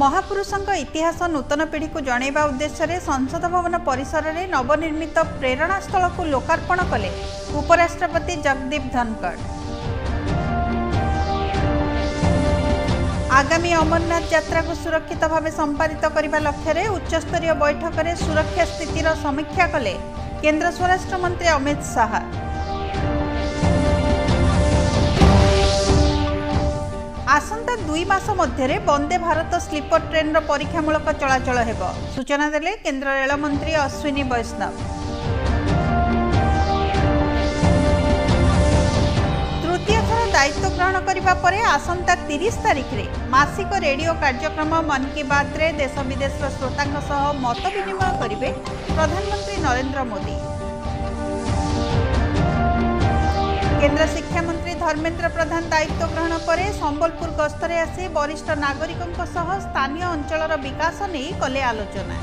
ମହାପୁରୁଷଙ୍କ ଇତିହାସ ନୂତନ ପିଢ଼ିକୁ ଜଣାଇବା ଉଦ୍ଦେଶ୍ୟରେ ସଂସଦ ଭବନ ପରିସରରେ ନବନିର୍ମିତ ପ୍ରେରଣାସ୍ଥଳକୁ ଲୋକାର୍ପଣ କଲେ ଉପରାଷ୍ଟ୍ରପତି ଜଗଦୀପ ଧନକର ଆଗାମୀ ଅମରନାଥ ଯାତ୍ରାକୁ ସୁରକ୍ଷିତ ଭାବେ ସମ୍ପାଦିତ କରିବା ଲକ୍ଷ୍ୟରେ ଉଚ୍ଚସ୍ତରୀୟ ବୈଠକରେ ସୁରକ୍ଷା ସ୍ଥିତିର ସମୀକ୍ଷା କଲେ କେନ୍ଦ୍ର ସ୍ୱରାଷ୍ଟ୍ରମନ୍ତ୍ରୀ ଅମିତ ଶାହା ଆସନ୍ତା ଦୁଇ ମାସ ମଧ୍ୟରେ ବନ୍ଦେ ଭାରତ ସ୍ଲିପର ଟ୍ରେନ୍ର ପରୀକ୍ଷାମୂଳକ ଚଳାଚଳ ହେବ ସୂଚନା ଦେଲେ କେନ୍ଦ୍ର ରେଳମନ୍ତ୍ରୀ ଅଶ୍ୱିନୀ ବୈଷ୍ଣବ ତୃତୀୟ ଥର ଦାୟିତ୍ୱ ଗ୍ରହଣ କରିବା ପରେ ଆସନ୍ତା ତିରିଶ ତାରିଖରେ ମାସିକ ରେଡିଓ କାର୍ଯ୍ୟକ୍ରମ ମନ୍ କି ବାତ୍ରେ ଦେଶ ବିଦେଶର ଶ୍ରୋତାଙ୍କ ସହ ମତ ବିନିମୟ କରିବେ ପ୍ରଧାନମନ୍ତ୍ରୀ ନରେନ୍ଦ୍ର ମୋଦି କେନ୍ଦ୍ର ଶିକ୍ଷାମନ୍ତ୍ରୀ ଧର୍ମେନ୍ଦ୍ର ପ୍ରଧାନ ଦାୟିତ୍ୱ ଗ୍ରହଣ ପରେ ସମ୍ବଲପୁର ଗସ୍ତରେ ଆସି ବରିଷ୍ଠ ନାଗରିକଙ୍କ ସହ ସ୍ଥାନୀୟ ଅଞ୍ଚଳର ବିକାଶ ନେଇ କଲେ ଆଲୋଚନା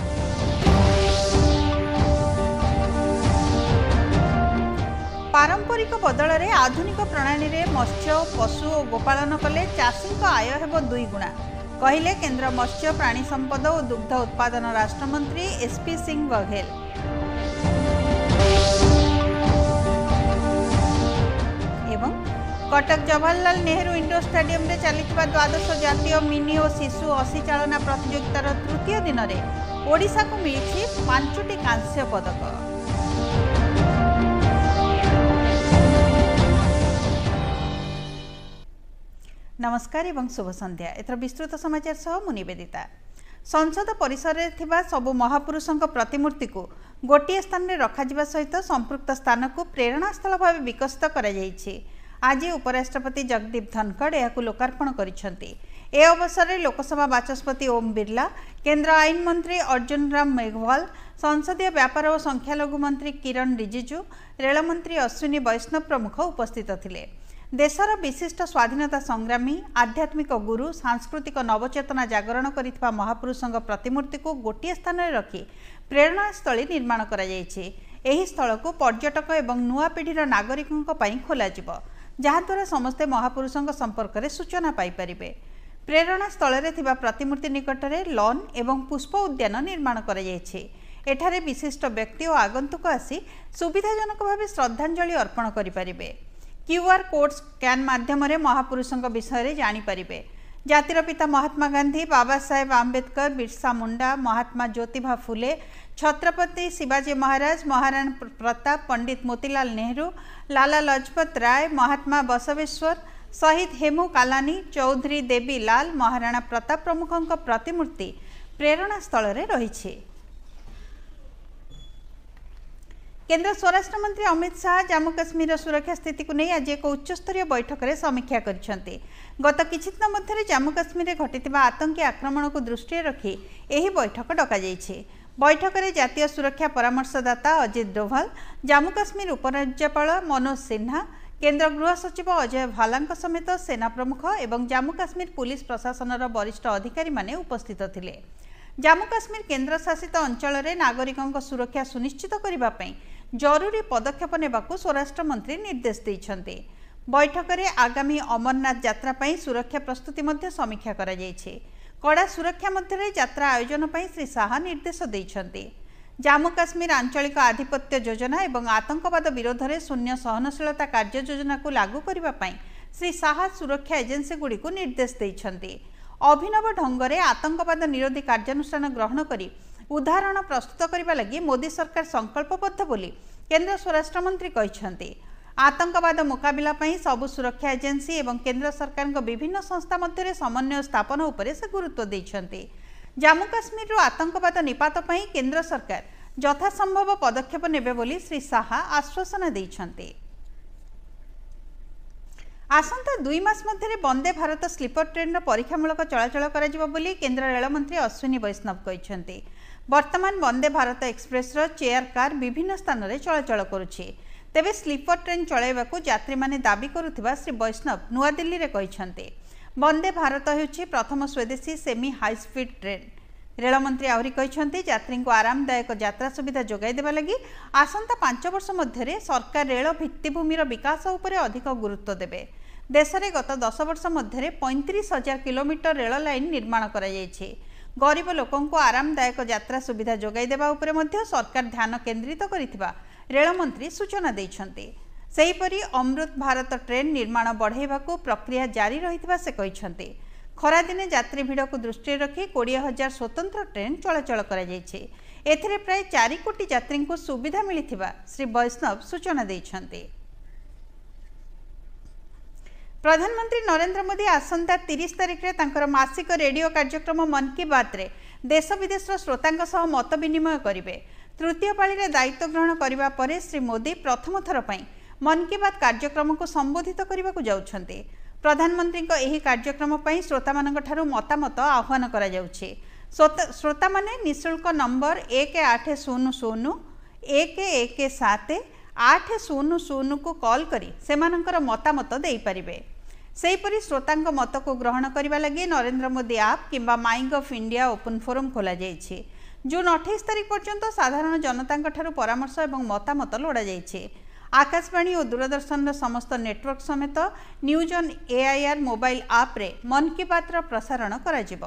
ପାରମ୍ପରିକ ବଦଳରେ ଆଧୁନିକ ପ୍ରଣାଳୀରେ ମତ୍ସ୍ୟ ପଶୁ ଓ ଗୋପାଳନ କଲେ ଚାଷୀଙ୍କ ଆୟ ହେବ ଦୁଇଗୁଣା କହିଲେ କେନ୍ଦ୍ର ମତ୍ସ୍ୟ ପ୍ରାଣୀ ସମ୍ପଦ ଓ ଦୁଗ୍ଧ ଉତ୍ପାଦନ ରାଷ୍ଟ୍ରମନ୍ତ୍ରୀ ଏସ୍ପି ସିଂ ବଘେଲ କଟକ ଜବାହରଲାଲ ନେହେରୁ ଇଣ୍ଡୋର ଷ୍ଟାଡିୟମରେ ଚାଲିଥିବା ଦ୍ୱାଦଶ ଜାତୀୟ ମିନି ଓ ଶିଶୁ ଅଶୀ ଚାଳନା ପ୍ରତିଯୋଗିତାର ତୃତୀୟ ଦିନରେ ଓଡ଼ିଶାକୁ ମିଳିଛି ପାଞ୍ଚଟି କାଂସ୍ୟ ପଦକ ନମସ୍କାର ଏବଂ ଶୁଭ ସନ୍ଧ୍ୟା ଏଥର ବିସ୍ତୃତ ସମାଚାର ସହ ମୁଁ ନିବେଦିତା ସଂସଦ ପରିସରରେ ଥିବା ସବୁ ମହାପୁରୁଷଙ୍କ ପ୍ରତିମୂର୍ତ୍ତିକୁ ଗୋଟିଏ ସ୍ଥାନରେ ରଖାଯିବା ସହିତ ସମ୍ପୃକ୍ତ ସ୍ଥାନକୁ ପ୍ରେରଣାସ୍ଥଳ ଭାବେ ବିକଶିତ କରାଯାଇଛି ଆଜି ଉପରାଷ୍ଟ୍ରପତି ଜଗଦୀପ ଧନଖଡ଼ ଏହାକୁ ଲୋକାର୍ପଣ କରିଛନ୍ତି ଏ ଅବସରରେ ଲୋକସଭା ବାଚସ୍ପତି ଓମ୍ ବିର୍ଲା କେନ୍ଦ୍ର ଆଇନ ମନ୍ତ୍ରୀ ଅର୍ଜୁନ ରାମ ମେଘୱାଲ ସଂସଦୀୟ ବ୍ୟାପାର ଓ ସଂଖ୍ୟାଲଘୁ ମନ୍ତ୍ରୀ କିରଣ ରିଜିଜୁ ରେଳମନ୍ତ୍ରୀ ଅଶ୍ୱିନୀ ବୈଷ୍ଣବ ପ୍ରମୁଖ ଉପସ୍ଥିତ ଥିଲେ ଦେଶର ବିଶିଷ୍ଟ ସ୍ୱାଧୀନତା ସଂଗ୍ରାମୀ ଆଧ୍ୟାତ୍ମିକ ଗୁରୁ ସାଂସ୍କୃତିକ ନବଚେତନା ଜାଗରଣ କରିଥିବା ମହାପୁରୁଷଙ୍କ ପ୍ରତିମୂର୍ତ୍ତିକୁ ଗୋଟିଏ ସ୍ଥାନରେ ରଖି ପ୍ରେରଣାସ୍ଥଳୀ ନିର୍ମାଣ କରାଯାଇଛି ଏହି ସ୍ଥଳକୁ ପର୍ଯ୍ୟଟକ ଏବଂ ନୂଆ ପିଢ଼ିର ନାଗରିକଙ୍କ ପାଇଁ ଖୋଲାଯିବ ଯାହାଦ୍ୱାରା ସମସ୍ତେ ମହାପୁରୁଷଙ୍କ ସମ୍ପର୍କରେ ସୂଚନା ପାଇପାରିବେ ପ୍ରେରଣା ସ୍ଥଳରେ ଥିବା ପ୍ରତିମୂର୍ତ୍ତି ନିକଟରେ ଲନ୍ ଏବଂ ପୁଷ୍ପ ଉଦ୍ୟାନ ନିର୍ମାଣ କରାଯାଇଛି ଏଠାରେ ବିଶିଷ୍ଟ ବ୍ୟକ୍ତି ଓ ଆଗନ୍ତୁକ ଆସି ସୁବିଧାଜନକ ଭାବେ ଶ୍ରଦ୍ଧାଞ୍ଜଳି ଅର୍ପଣ କରିପାରିବେ କ୍ୟୁ ଆର୍ କୋଡ୍ ସ୍କାନ୍ ମାଧ୍ୟମରେ ମହାପୁରୁଷଙ୍କ ବିଷୟରେ ଜାଣିପାରିବେ ଜାତିର ପିତା ମହାତ୍ମା ଗାନ୍ଧୀ ବାବା ସାହେବ ଆମ୍ବେଦକର ବିର୍ସା ମୁଣ୍ଡା ମହାତ୍ମା ଜ୍ୟୋତିଭା ଫୁଲେ ଛତ୍ରପତି ଶିବାଜୀ ମହାରାଜ ମହାରାଣା ପ୍ରତାପ ପଣ୍ଡିତ ମୋତିଲାଲ ନେହେରୁ ଲାଲା ଲଜପତ ରାୟ ମହାତ୍ମା ବସବେଶ୍ୱର ଶହୀଦ ହେମୁ କାଲାନୀ ଚୌଧୁରୀ ଦେବୀ ଲାଲ ମହାରାଣା ପ୍ରତାପ ପ୍ରମୁଖଙ୍କ ପ୍ରତିମୂର୍ତ୍ତି ପ୍ରେରଣାସ୍ଥଳରେ ରହିଛି କେନ୍ଦ୍ର ସ୍ୱରାଷ୍ଟ୍ରମନ୍ତ୍ରୀ ଅମିତ ଶାହା ଜାମ୍ମୁ କାଶ୍ମୀରର ସୁରକ୍ଷା ସ୍ଥିତିକୁ ନେଇ ଆଜି ଏକ ଉଚ୍ଚସ୍ତରୀୟ ବୈଠକରେ ସମୀକ୍ଷା କରିଛନ୍ତି ଗତ କିଛିଦିନ ମଧ୍ୟରେ ଜାମ୍ମୁ କାଶ୍ମୀରରେ ଘଟିଥିବା ଆତଙ୍କୀ ଆକ୍ରମଣକୁ ଦୃଷ୍ଟିରେ ରଖି ଏହି ବୈଠକ ଡକାଯାଇଛି ବୈଠକରେ ଜାତୀୟ ସୁରକ୍ଷା ପରାମର୍ଶଦାତା ଅଜିତ ଡୋଭାଲ ଜାମ୍ମୁ କାଶ୍ମୀର ଉପରାଜ୍ୟପାଳ ମନୋଜ ସିହ୍ନା କେନ୍ଦ୍ର ଗୃହ ସଚିବ ଅଜୟ ଭାଲାଙ୍କ ସମେତ ସେନା ପ୍ରମୁଖ ଏବଂ ଜାମ୍ମୁ କାଶ୍ମୀର ପୁଲିସ୍ ପ୍ରଶାସନର ବରିଷ୍ଠ ଅଧିକାରୀମାନେ ଉପସ୍ଥିତ ଥିଲେ ଜାମ୍ମୁ କାଶ୍ମୀର କେନ୍ଦ୍ରଶାସିତ ଅଞ୍ଚଳରେ ନାଗରିକଙ୍କ ସୁରକ୍ଷା ସୁନିଶ୍ଚିତ କରିବା ପାଇଁ ଜରୁରୀ ପଦକ୍ଷେପ ନେବାକୁ ସ୍ୱରାଷ୍ଟ୍ରମନ୍ତ୍ରୀ ନିର୍ଦ୍ଦେଶ ଦେଇଛନ୍ତି ବୈଠକରେ ଆଗାମୀ ଅମରନାଥ ଯାତ୍ରା ପାଇଁ ସୁରକ୍ଷା ପ୍ରସ୍ତୁତି ମଧ୍ୟ ସମୀକ୍ଷା କରାଯାଇଛି କଡ଼ା ସୁରକ୍ଷା ମଧ୍ୟରେ ଯାତ୍ରା ଆୟୋଜନ ପାଇଁ ଶ୍ରୀ ଶାହା ନିର୍ଦ୍ଦେଶ ଦେଇଛନ୍ତି ଜାମ୍ମୁ କାଶ୍ମୀର ଆଞ୍ଚଳିକ ଆଧିପତ୍ୟ ଯୋଜନା ଏବଂ ଆତଙ୍କବାଦ ବିରୋଧରେ ଶୂନ୍ୟ ସହନଶୀଳତା କାର୍ଯ୍ୟ ଯୋଜନାକୁ ଲାଗୁ କରିବା ପାଇଁ ଶ୍ରୀ ଶାହା ସୁରକ୍ଷା ଏଜେନ୍ସିଗୁଡ଼ିକୁ ନିର୍ଦ୍ଦେଶ ଦେଇଛନ୍ତି ଅଭିନବ ଢଙ୍ଗରେ ଆତଙ୍କବାଦ ନିରୋଧୀ କାର୍ଯ୍ୟାନୁଷ୍ଠାନ ଗ୍ରହଣ କରି ଉଦାହରଣ ପ୍ରସ୍ତୁତ କରିବା ଲାଗି ମୋଦି ସରକାର ସଂକଳ୍ପବଦ୍ଧ ବୋଲି କେନ୍ଦ୍ର ସ୍ୱରାଷ୍ଟ୍ରମନ୍ତ୍ରୀ କହିଛନ୍ତି ଆତଙ୍କବାଦ ମୁକାବିଲା ପାଇଁ ସବୁ ସୁରକ୍ଷା ଏଜେନ୍ସି ଏବଂ କେନ୍ଦ୍ର ସରକାରଙ୍କ ବିଭିନ୍ନ ସଂସ୍ଥା ମଧ୍ୟରେ ସମନ୍ୱୟ ସ୍ଥାପନ ଉପରେ ସେ ଗୁରୁତ୍ୱ ଦେଇଛନ୍ତି ଜାମ୍ମୁ କାଶ୍ମୀରରୁ ଆତଙ୍କବାଦ ନିପାତ ପାଇଁ କେନ୍ଦ୍ର ସରକାର ଯଥାସମ୍ଭବ ପଦକ୍ଷେପ ନେବେ ବୋଲି ଶ୍ରୀ ଶାହା ଆଶ୍ୱାସନା ଦେଇଛନ୍ତି ଆସନ୍ତା ଦୁଇ ମାସ ମଧ୍ୟରେ ବନ୍ଦେ ଭାରତ ସ୍ଲିପର ଟ୍ରେନ୍ର ପରୀକ୍ଷାମୂଳକ ଚଳାଚଳ କରାଯିବ ବୋଲି କେନ୍ଦ୍ର ରେଳମନ୍ତ୍ରୀ ଅଶ୍ୱିନୀ ବୈଷ୍ଣବ କହିଛନ୍ତି ବର୍ତ୍ତମାନ ବନ୍ଦେ ଭାରତ ଏକ୍ସପ୍ରେସ୍ର ଚେୟାର କାର୍ ବିଭିନ୍ନ ସ୍ଥାନରେ ଚଳାଚଳ କରୁଛି ତେବେ ସ୍ଲିପର ଟ୍ରେନ୍ ଚଳାଇବାକୁ ଯାତ୍ରୀମାନେ ଦାବି କରୁଥିବା ଶ୍ରୀ ବୈଷ୍ଣବ ନୂଆଦିଲ୍ଲୀରେ କହିଛନ୍ତି ବନ୍ଦେ ଭାରତ ହେଉଛି ପ୍ରଥମ ସ୍ୱଦେଶୀ ସେମି ହାଇସ୍ପିଡ୍ ଟ୍ରେନ୍ ରେଳମନ୍ତ୍ରୀ ଆହୁରି କହିଛନ୍ତି ଯାତ୍ରୀଙ୍କୁ ଆରାମଦାୟକ ଯାତ୍ରା ସୁବିଧା ଯୋଗାଇ ଦେବା ଲାଗି ଆସନ୍ତା ପାଞ୍ଚ ବର୍ଷ ମଧ୍ୟରେ ସରକାର ରେଳ ଭିତ୍ତିଭୂମିର ବିକାଶ ଉପରେ ଅଧିକ ଗୁରୁତ୍ୱ ଦେବେ ଦେଶରେ ଗତ ଦଶ ବର୍ଷ ମଧ୍ୟରେ ପଇଁତିରିଶ ହଜାର କିଲୋମିଟର ରେଳ ଲାଇନ୍ ନିର୍ମାଣ କରାଯାଇଛି ଗରିବ ଲୋକଙ୍କୁ ଆରାମଦାୟକ ଯାତ୍ରା ସୁବିଧା ଯୋଗାଇ ଦେବା ଉପରେ ମଧ୍ୟ ସରକାର ଧ୍ୟାନ କେନ୍ଦ୍ରିତ କରିଥିବା ରେଳମନ୍ତ୍ରୀ ସୂଚନା ଦେଇଛନ୍ତି ସେହିପରି ଅମୃତ ଭାରତ ଟ୍ରେନ୍ ନିର୍ମାଣ ବଢ଼ାଇବାକୁ ପ୍ରକ୍ରିୟା ଜାରି ରହିଥିବା ସେ କହିଛନ୍ତି ଖରାଦିନେ ଯାତ୍ରୀ ଭିଡ଼କୁ ଦୃଷ୍ଟିରେ ରଖି କୋଡ଼ିଏ ହଜାର ସ୍ୱତନ୍ତ୍ର ଟ୍ରେନ୍ ଚଳାଚଳ କରାଯାଇଛି ଏଥିରେ ପ୍ରାୟ ଚାରି କୋଟି ଯାତ୍ରୀଙ୍କୁ ସୁବିଧା ମିଳିଥିବା ଶ୍ରୀ ବୈଷ୍ଣବ ସୂଚନା ଦେଇଛନ୍ତି ପ୍ରଧାନମନ୍ତ୍ରୀ ନରେନ୍ଦ୍ର ମୋଦି ଆସନ୍ତା ତିରିଶ ତାରିଖରେ ତାଙ୍କର ମାସିକ ରେଡ଼ିଓ କାର୍ଯ୍ୟକ୍ରମ ମନ୍ କି ବାତ୍ରେ ଦେଶ ବିଦେଶର ଶ୍ରୋତାଙ୍କ ସହ ମତ ବିନିମୟ କରିବେ ତୃତୀୟ ପାଳିରେ ଦାୟିତ୍ୱ ଗ୍ରହଣ କରିବା ପରେ ଶ୍ରୀ ମୋଦି ପ୍ରଥମ ଥର ପାଇଁ ମନ୍ କି ବାତ୍ କାର୍ଯ୍ୟକ୍ରମକୁ ସମ୍ବୋଧିତ କରିବାକୁ ଯାଉଛନ୍ତି ପ୍ରଧାନମନ୍ତ୍ରୀଙ୍କ ଏହି କାର୍ଯ୍ୟକ୍ରମ ପାଇଁ ଶ୍ରୋତାମାନଙ୍କଠାରୁ ମତାମତ ଆହ୍ୱାନ କରାଯାଉଛି ଶ୍ରୋତାମାନେ ନିଃଶୁଳ୍କ ନମ୍ବର ଏକ ଆଠ ଶୂନ ଶୂନ ଏକ ଏକ ସାତ ଆଠ ଶୂନ ଶୂନକୁ କଲ୍ କରି ସେମାନଙ୍କର ମତାମତ ଦେଇପାରିବେ ସେହିପରି ଶ୍ରୋତାଙ୍କ ମତକୁ ଗ୍ରହଣ କରିବା ଲାଗି ନରେନ୍ଦ୍ର ମୋଦି ଆପ୍ କିମ୍ବା my gov India open forum ଖୋଲାଯାଇଛି ଜୁନ୍ ଅଠେଇଶ ତାରିଖ ପର୍ଯ୍ୟନ୍ତ ସାଧାରଣ ଜନତାଙ୍କଠାରୁ ପରାମର୍ଶ ଏବଂ ମତାମତ ଲୋଡ଼ାଯାଇଛି ଆକାଶବାଣୀ ଓ ଦୂରଦର୍ଶନର ସମସ୍ତ ନେଟୱାର୍କ ସମେତ ନ୍ୟୁଜ୍ ଅନ୍ ଏଆଇଆର୍ ମୋବାଇଲ୍ ଆପ୍ରେ ମନ୍ କି ବାତ୍ର ପ୍ରସାରଣ କରାଯିବ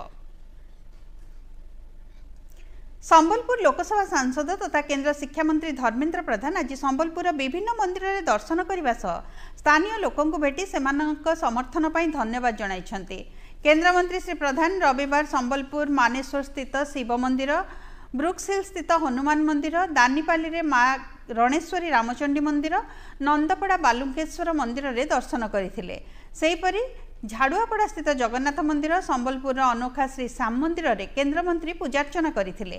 ସମ୍ବଲପୁର ଲୋକସଭା ସାଂସଦ ତଥା କେନ୍ଦ୍ର ଶିକ୍ଷାମନ୍ତ୍ରୀ ଧର୍ମେନ୍ଦ୍ର ପ୍ରଧାନ ଆଜି ସମ୍ବଲପୁରର ବିଭିନ୍ନ ମନ୍ଦିରରେ ଦର୍ଶନ କରିବା ସହ ସ୍ଥାନୀୟ ଲୋକଙ୍କୁ ଭେଟି ସେମାନଙ୍କ ସମର୍ଥନ ପାଇଁ ଧନ୍ୟବାଦ ଜଣାଇଛନ୍ତି କେନ୍ଦ୍ରମନ୍ତ୍ରୀ ଶ୍ରୀ ପ୍ରଧାନ ରବିବାର ସମ୍ବଲପୁର ମାନେଶ୍ୱର ସ୍ଥିତ ଶିବ ମନ୍ଦିର ବ୍ରୁକ୍ସିଲ୍ ସ୍ଥିତ ହନୁମାନ ମନ୍ଦିର ଦାନିପାଲିରେ ମା ରଣେଶ୍ୱରୀ ରାମଚଣ୍ଡୀ ମନ୍ଦିର ନନ୍ଦପଡ଼ା ବାଲୁଙ୍କେଶ୍ୱର ମନ୍ଦିରରେ ଦର୍ଶନ କରିଥିଲେ ସେହିପରି ଝାଡ଼ୁଆପଡ଼ା ସ୍ଥିତ ଜଗନ୍ନାଥ ମନ୍ଦିର ସମ୍ବଲପୁରର ଅନୋଖା ଶ୍ରୀ ଶ୍ୟାମ ମନ୍ଦିରରେ କେନ୍ଦ୍ରମନ୍ତ୍ରୀ ପୂଜାର୍ଚ୍ଚନା କରିଥିଲେ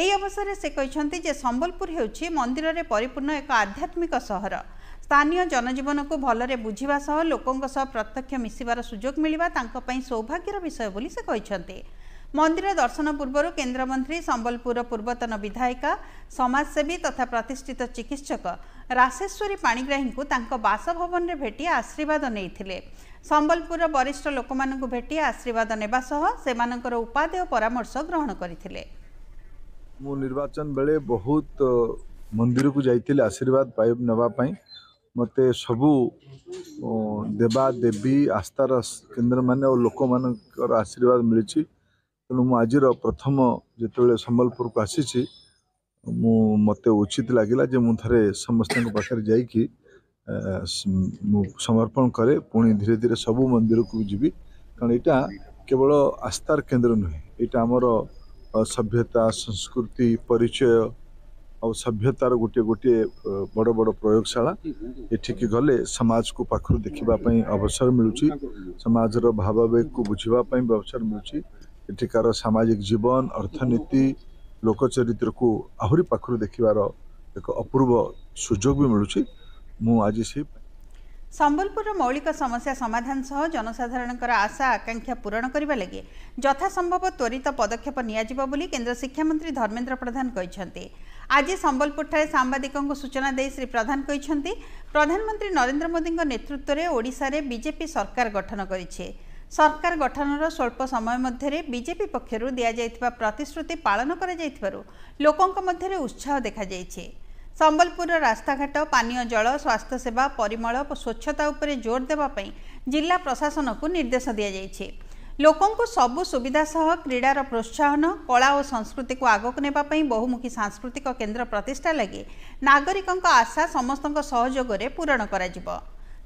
ଏହି ଅବସରରେ ସେ କହିଛନ୍ତି ଯେ ସମ୍ବଲପୁର ହେଉଛି ମନ୍ଦିରରେ ପରିପୂର୍ଣ୍ଣ ଏକ ଆଧ୍ୟାତ୍ମିକ ସହର ସ୍ଥାନୀୟ ଜନଜୀବନକୁ ଭଲରେ ବୁଝିବା ସହ ଲୋକଙ୍କ ସହ ପ୍ରତ୍ୟକ୍ଷ ମିଶିବାର ସୁଯୋଗ ମିଳିବା ତାଙ୍କ ପାଇଁ ସୌଭାଗ୍ୟର ବିଷୟ ବୋଲି ସେ କହିଛନ୍ତି ମନ୍ଦିର ଦର୍ଶନ ପୂର୍ବରୁ କେନ୍ଦ୍ରମନ୍ତ୍ରୀ ସମ୍ବଲପୁରର ପୂର୍ବତନ ବିଧାୟିକା ସମାଜସେବୀ ତଥା ପ୍ରତିଷ୍ଠିତ ଚିକିତ୍ସକ ରାସେଶ୍ୱରୀ ପାଣିଗ୍ରାହୀଙ୍କୁ ତାଙ୍କ ବାସଭବନରେ ଭେଟି ଆଶୀର୍ବାଦ ନେଇଥିଲେ ସମ୍ବଲପୁରର ବରିଷ୍ଠ ଲୋକମାନଙ୍କୁ ଭେଟି ଆଶୀର୍ବାଦ ନେବା ସହ ସେମାନଙ୍କର ଉପାଦେୟ ପରାମର୍ଶ ଗ୍ରହଣ କରିଥିଲେ ମୁଁ ନିର୍ବାଚନ ବେଳେ ବହୁତ ମନ୍ଦିରକୁ ଯାଇଥିଲି ଆଶୀର୍ବାଦ ପାଇ ନେବା ପାଇଁ ମୋତେ ସବୁ ଦେବା ଦେବୀ ଆସ୍ଥାର କେନ୍ଦ୍ରମାନେ ଓ ଲୋକମାନଙ୍କର ଆଶୀର୍ବାଦ ମିଳିଛି ତେଣୁ ମୁଁ ଆଜିର ପ୍ରଥମ ଯେତେବେଳେ ସମ୍ବଲପୁରକୁ ଆସିଛି ମୁଁ ମୋତେ ଉଚିତ ଲାଗିଲା ଯେ ମୁଁ ଥରେ ସମସ୍ତଙ୍କ ପାଖରେ ଯାଇକି ମୁଁ ସମର୍ପଣ କରେ ପୁଣି ଧୀରେ ଧୀରେ ସବୁ ମନ୍ଦିରକୁ ଯିବି କାରଣ ଏଇଟା କେବଳ ଆସ୍ଥାର କେନ୍ଦ୍ର ନୁହେଁ ଏଇଟା ଆମର ସଭ୍ୟତା ସଂସ୍କୃତି ପରିଚୟ ଆଉ ସଭ୍ୟତାର ଗୋଟିଏ ଗୋଟିଏ ବଡ଼ ବଡ଼ ପ୍ରୟୋଗଶାଳା ଏଠିକି ଗଲେ ସମାଜକୁ ପାଖରୁ ଦେଖିବା ପାଇଁ ଅବସର ମିଳୁଛି ସମାଜର ଭାବାବେଗକୁ ବୁଝିବା ପାଇଁ ବି ଅବସର ମିଳୁଛି ଏଠିକାର ସାମାଜିକ ଜୀବନ ଅର୍ଥନୀତି ଲୋକ ଚରିତ୍ରକୁ ଆହୁରି ପାଖରୁ ଦେଖିବାର ଏକ ଅପୂର୍ବ ସୁଯୋଗ ବି ମିଳୁଛି ମୁଁ ଆଜି ସେ ସମ୍ବଲପୁରର ମୌଳିକ ସମସ୍ୟା ସମାଧାନ ସହ ଜନସାଧାରଣଙ୍କର ଆଶା ଆକାଂକ୍ଷା ପୂରଣ କରିବା ଲାଗି ଯଥାସମ୍ଭବ ତ୍ୱରିତ ପଦକ୍ଷେପ ନିଆଯିବ ବୋଲି କେନ୍ଦ୍ର ଶିକ୍ଷାମନ୍ତ୍ରୀ ଧର୍ମେନ୍ଦ୍ର ପ୍ରଧାନ କହିଛନ୍ତି ଆଜି ସମ୍ବଲପୁରଠାରେ ସାମ୍ବାଦିକଙ୍କୁ ସୂଚନା ଦେଇ ଶ୍ରୀ ପ୍ରଧାନ କହିଛନ୍ତି ପ୍ରଧାନମନ୍ତ୍ରୀ ନରେନ୍ଦ୍ର ମୋଦିଙ୍କ ନେତୃତ୍ୱରେ ଓଡ଼ିଶାରେ ବିଜେପି ସରକାର ଗଠନ କରିଛି ସରକାର ଗଠନର ସ୍ୱଳ୍ପ ସମୟ ମଧ୍ୟରେ ବିଜେପି ପକ୍ଷରୁ ଦିଆଯାଇଥିବା ପ୍ରତିଶ୍ରୁତି ପାଳନ କରାଯାଇଥିବାରୁ ଲୋକଙ୍କ ମଧ୍ୟରେ ଉତ୍ସାହ ଦେଖାଯାଇଛି ସମ୍ବଲପୁରର ରାସ୍ତାଘାଟ ପାନୀୟ ଜଳ ସ୍ୱାସ୍ଥ୍ୟସେବା ପରିମଳ ସ୍ୱଚ୍ଛତା ଉପରେ ଜୋର ଦେବା ପାଇଁ ଜିଲ୍ଲା ପ୍ରଶାସନକୁ ନିର୍ଦ୍ଦେଶ ଦିଆଯାଇଛି ଲୋକଙ୍କୁ ସବୁ ସୁବିଧା ସହ କ୍ରୀଡ଼ାର ପ୍ରୋତ୍ସାହନ କଳା ଓ ସଂସ୍କୃତିକୁ ଆଗକୁ ନେବା ପାଇଁ ବହୁମୁଖୀ ସାଂସ୍କୃତିକ କେନ୍ଦ୍ର ପ୍ରତିଷ୍ଠା ଲାଗି ନାଗରିକଙ୍କ ଆଶା ସମସ୍ତଙ୍କ ସହଯୋଗରେ ପୂରଣ କରାଯିବ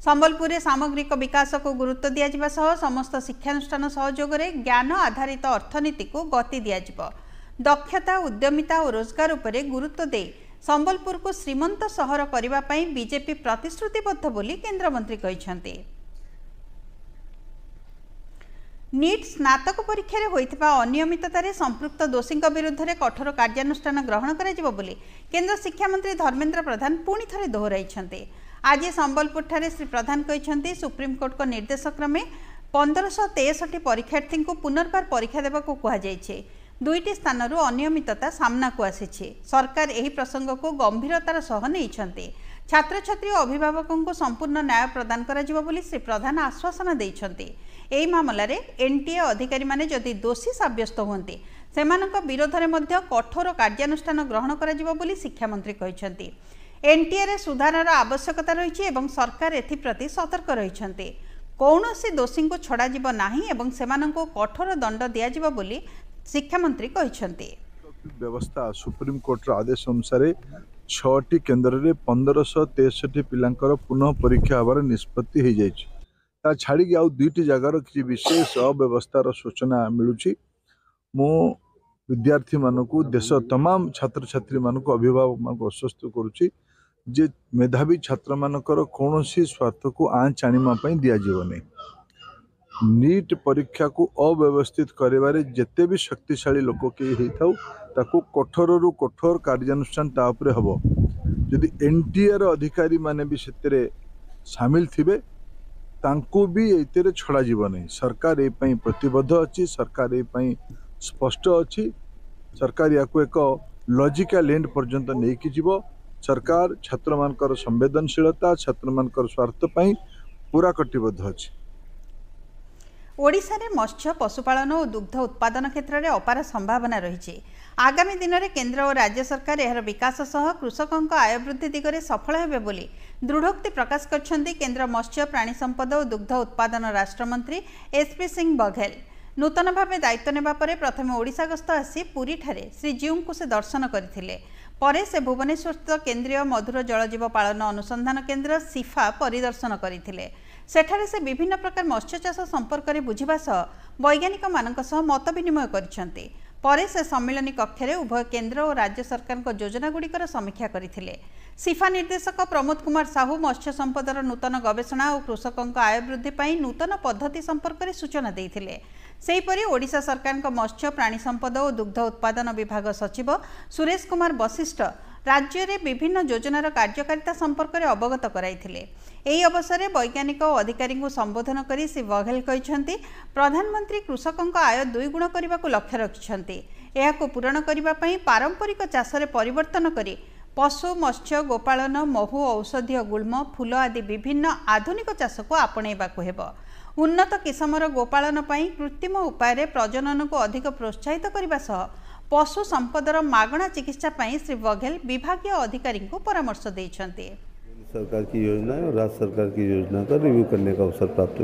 ସମ୍ବଲପୁରରେ ସାମଗ୍ରିକ ବିକାଶକୁ ଗୁରୁତ୍ୱ ଦିଆଯିବା ସହ ସମସ୍ତ ଶିକ୍ଷାନୁଷ୍ଠାନ ସହଯୋଗରେ ଜ୍ଞାନ ଆଧାରିତ ଅର୍ଥନୀତିକୁ ଗତି ଦିଆଯିବ ଦକ୍ଷତା ଉଦ୍ୟମିତା ଓ ରୋଜଗାର ଉପରେ ଗୁରୁତ୍ୱ ଦେଇ ସମ୍ବଲପୁରକୁ ଶ୍ରୀମନ୍ତ ସହର କରିବା ପାଇଁ ବିଜେପି ପ୍ରତିଶ୍ରୁତିବଦ୍ଧ ବୋଲି କେନ୍ଦ୍ରମନ୍ତ୍ରୀ କହିଛନ୍ତି নিট স্নাতক পরীক্ষায় হয়ে অনিয়মিততার সম্পৃক্ত দোষী বিধে কঠোর কার্যানুষ্ঠান গ্রহণ করা বলে কেন্দ্র শিক্ষামন্ত্রী ধর্মেন্দ্র প্রধান পুঁ থে দোহরাই আজ সম্বলপুরঠার শ্রী প্রধান সুপ্রিমকোর্টক নির্দেশক্রমে পনেরশ তেষট্টি পরীক্ষার্থী পুনর্বার পরীক্ষা দেওয়া কুহযাইছে দুইটি স্থানর অনিয়মিততা সামনাকু আসিছে সরকার এই প্রসঙ্গক গম্ভীরতার সহ নেইছেন ছাত্রছাত্রী ও অভিভাবক সম্পূর্ণ ন্যায় প্রদান করা শ্রী প্রধান আশ্বাসনা দিয়েছেন ଏହି ମାମଲାରେ ଏନ୍ ଟି ଏ ଅଧିକାରୀମାନେ ଯଦି ଦୋଷୀ ସାବ୍ୟସ୍ତ ହୁଅନ୍ତି ସେମାନଙ୍କ ବିରୋଧରେ ମଧ୍ୟ କଠୋର କାର୍ଯ୍ୟାନୁଷ୍ଠାନ ଗ୍ରହଣ କରାଯିବ ବୋଲି ଶିକ୍ଷାମନ୍ତ୍ରୀ କହିଛନ୍ତି ଏନ୍ ଟି ଏରେ ସୁଧାରର ଆବଶ୍ୟକତା ରହିଛି ଏବଂ ସରକାର ଏଥିପ୍ରତି ସତର୍କ ରହିଛନ୍ତି କୌଣସି ଦୋଷୀଙ୍କୁ ଛଡ଼ାଯିବ ନାହିଁ ଏବଂ ସେମାନଙ୍କୁ କଠୋର ଦଣ୍ଡ ଦିଆଯିବ ବୋଲି ଶିକ୍ଷାମନ୍ତ୍ରୀ କହିଛନ୍ତି ବ୍ୟବସ୍ଥା ସୁପ୍ରିମକୋର୍ଟର ଆଦେଶ ଅନୁସାରେ ଛଅଟି କେନ୍ଦ୍ରରେ ପନ୍ଦରଶହ ତେଷଠି ପିଲାଙ୍କର ପୁନଃ ପରୀକ୍ଷା ହେବାର ନିଷ୍ପତ୍ତି ହୋଇଯାଇଛି ତା ଛାଡ଼ିକି ଆଉ ଦୁଇଟି ଜାଗାର କିଛି ବିଶେଷ ଅବ୍ୟବସ୍ଥାର ସୂଚନା ମିଳୁଛି ମୁଁ ବିଦ୍ୟାର୍ଥୀମାନଙ୍କୁ ଦେଶ ତମାମ ଛାତ୍ରଛାତ୍ରୀମାନଙ୍କୁ ଅଭିଭାବକମାନଙ୍କୁ ଆଶ୍ୱସ୍ତ କରୁଛି ଯେ ମେଧାବୀ ଛାତ୍ରମାନଙ୍କର କୌଣସି ସ୍ୱାର୍ଥକୁ ଆଞ୍ଚ ଆଣିବା ପାଇଁ ଦିଆଯିବନି ନିଟ୍ ପରୀକ୍ଷାକୁ ଅବ୍ୟବସ୍ଥିତ କରିବାରେ ଯେତେ ବି ଶକ୍ତିଶାଳୀ ଲୋକ କେହି ହେଇଥାଉ ତାକୁ କଠୋରରୁ କଠୋର କାର୍ଯ୍ୟାନୁଷ୍ଠାନ ତା ଉପରେ ହେବ ଯଦି ଏନ୍ ଟି ଏର ଅଧିକାରୀମାନେ ବି ସେଥିରେ ସାମିଲ ଥିବେ ତାଙ୍କୁ ବି ଏଥିରେ ଛଡ଼ାଯିବ ନାହିଁ ସରକାର ଏ ପାଇଁ ପ୍ରତିବଦ୍ଧ ଅଛି ସରକାର ଏ ପାଇଁ ସ୍ପଷ୍ଟ ଅଛି ସରକାର ୟାକୁ ଏକ ଲଜିକାଲ୍ ଏଣ୍ଡ ପର୍ଯ୍ୟନ୍ତ ନେଇକି ଯିବ ସରକାର ଛାତ୍ରମାନଙ୍କର ସମ୍ବେଦନଶୀଳତା ଛାତ୍ରମାନଙ୍କର ସ୍ୱାର୍ଥ ପାଇଁ ପୁରା କଟିବଦ୍ଧ ଅଛି ଓଡ଼ିଶାରେ ମତ୍ସ୍ୟ ପଶୁପାଳନ ଓ ଦୁଗ୍ଧ ଉତ୍ପାଦନ କ୍ଷେତ୍ରରେ ଅପାର ସମ୍ଭାବନା ରହିଛି ଆଗାମୀ ଦିନରେ କେନ୍ଦ୍ର ଓ ରାଜ୍ୟ ସରକାର ଏହାର ବିକାଶ ସହ କୃଷକଙ୍କ ଆୟ ବୃଦ୍ଧି ଦିଗରେ ସଫଳ ହେବେ ବୋଲି ଦୃଢ଼ୋକ୍ତି ପ୍ରକାଶ କରିଛନ୍ତି କେନ୍ଦ୍ର ମତ୍ସ୍ୟ ପ୍ରାଣୀ ସମ୍ପଦ ଓ ଦୁଗ୍ଧ ଉତ୍ପାଦନ ରାଷ୍ଟ୍ରମନ୍ତ୍ରୀ ଏସ୍ପି ସିଂ ବଘେଲ ନୂତନ ଭାବେ ଦାୟିତ୍ୱ ନେବା ପରେ ପ୍ରଥମେ ଓଡ଼ିଶା ଗସ୍ତ ଆସି ପୁରୀଠାରେ ଶ୍ରୀଜୀଉଙ୍କୁ ସେ ଦର୍ଶନ କରିଥିଲେ ପରେ ସେ ଭୁବନେଶ୍ୱରସ୍ଥିତ କେନ୍ଦ୍ରୀୟ ମଧୁର ଜଳଜୀବ ପାଳନ ଅନୁସନ୍ଧାନ କେନ୍ଦ୍ର ସିଫା ପରିଦର୍ଶନ କରିଥିଲେ ସେଠାରେ ସେ ବିଭିନ୍ନ ପ୍ରକାର ମତ୍ସ୍ୟଚାଷ ସମ୍ପର୍କରେ ବୁଝିବା ସହ ବୈଜ୍ଞାନିକମାନଙ୍କ ସହ ମତ ବିନିମୟ କରିଛନ୍ତି ପରେ ସେ ସମ୍ମିଳନୀ କକ୍ଷରେ ଉଭୟ କେନ୍ଦ୍ର ଓ ରାଜ୍ୟ ସରକାରଙ୍କ ଯୋଜନାଗୁଡ଼ିକର ସମୀକ୍ଷା କରିଥିଲେ ସିଫା ନିର୍ଦ୍ଦେଶକ ପ୍ରମୋଦ କୁମାର ସାହୁ ମତ୍ସ୍ୟ ସମ୍ପଦର ନୂତନ ଗବେଷଣା ଓ କୃଷକଙ୍କ ଆୟ ବୃଦ୍ଧି ପାଇଁ ନୂତନ ପଦ୍ଧତି ସମ୍ପର୍କରେ ସୂଚନା ଦେଇଥିଲେ ସେହିପରି ଓଡ଼ିଶା ସରକାରଙ୍କ ମତ୍ସ୍ୟ ପ୍ରାଣୀ ସମ୍ପଦ ଓ ଦୁଗ୍ଧ ଉତ୍ପାଦନ ବିଭାଗ ସଚିବ ସୁରେଶ କୁମାର ବଶିଷ୍ଠ ରାଜ୍ୟରେ ବିଭିନ୍ନ ଯୋଜନାର କାର୍ଯ୍ୟକାରିତା ସମ୍ପର୍କରେ ଅବଗତ କରାଇଥିଲେ ଏହି ଅବସରରେ ବୈଜ୍ଞାନିକ ଓ ଅଧିକାରୀଙ୍କୁ ସମ୍ବୋଧନ କରି ଶ୍ରୀ ବଘେଲ କହିଛନ୍ତି ପ୍ରଧାନମନ୍ତ୍ରୀ କୃଷକଙ୍କ ଆୟ ଦୁଇଗୁଣ କରିବାକୁ ଲକ୍ଷ୍ୟ ରଖିଛନ୍ତି ଏହାକୁ ପୂରଣ କରିବା ପାଇଁ ପାରମ୍ପରିକ ଚାଷରେ ପରିବର୍ତ୍ତନ କରି पशु मत्स्य गोपालन महु औषधीय गुल्म फुल आदि विभिन्न आधुनिक चासको उन्नत किसम र गोपानै कृत्रिम प्रजनन को अधिक प्रोत्साहित पशु संपदर मगणा चिकित्सा श्री बघेल विभागीय अधिकारी अवसर प्राप्त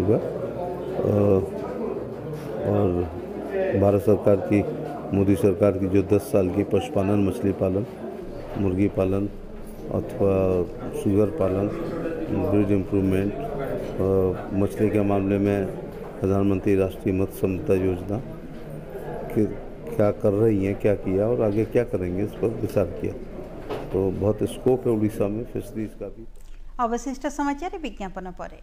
भारत सरकार की मोदी सरकार पशुपालन मसली पालन मुर्गी पालन अथवा सुगर पालन ब्रिड इम्प्रूवमेंट मछली के मामले में प्रधानमंत्री राष्ट्रीय मत्स्य संपदा योजना के क्या कर रही हैं क्या किया और आगे क्या करेंगे इस पर विचार किया तो बहुत स्कोप है उड़ीसा में फिशरीज का भी अवशिष्ट समाचार विज्ञापन पर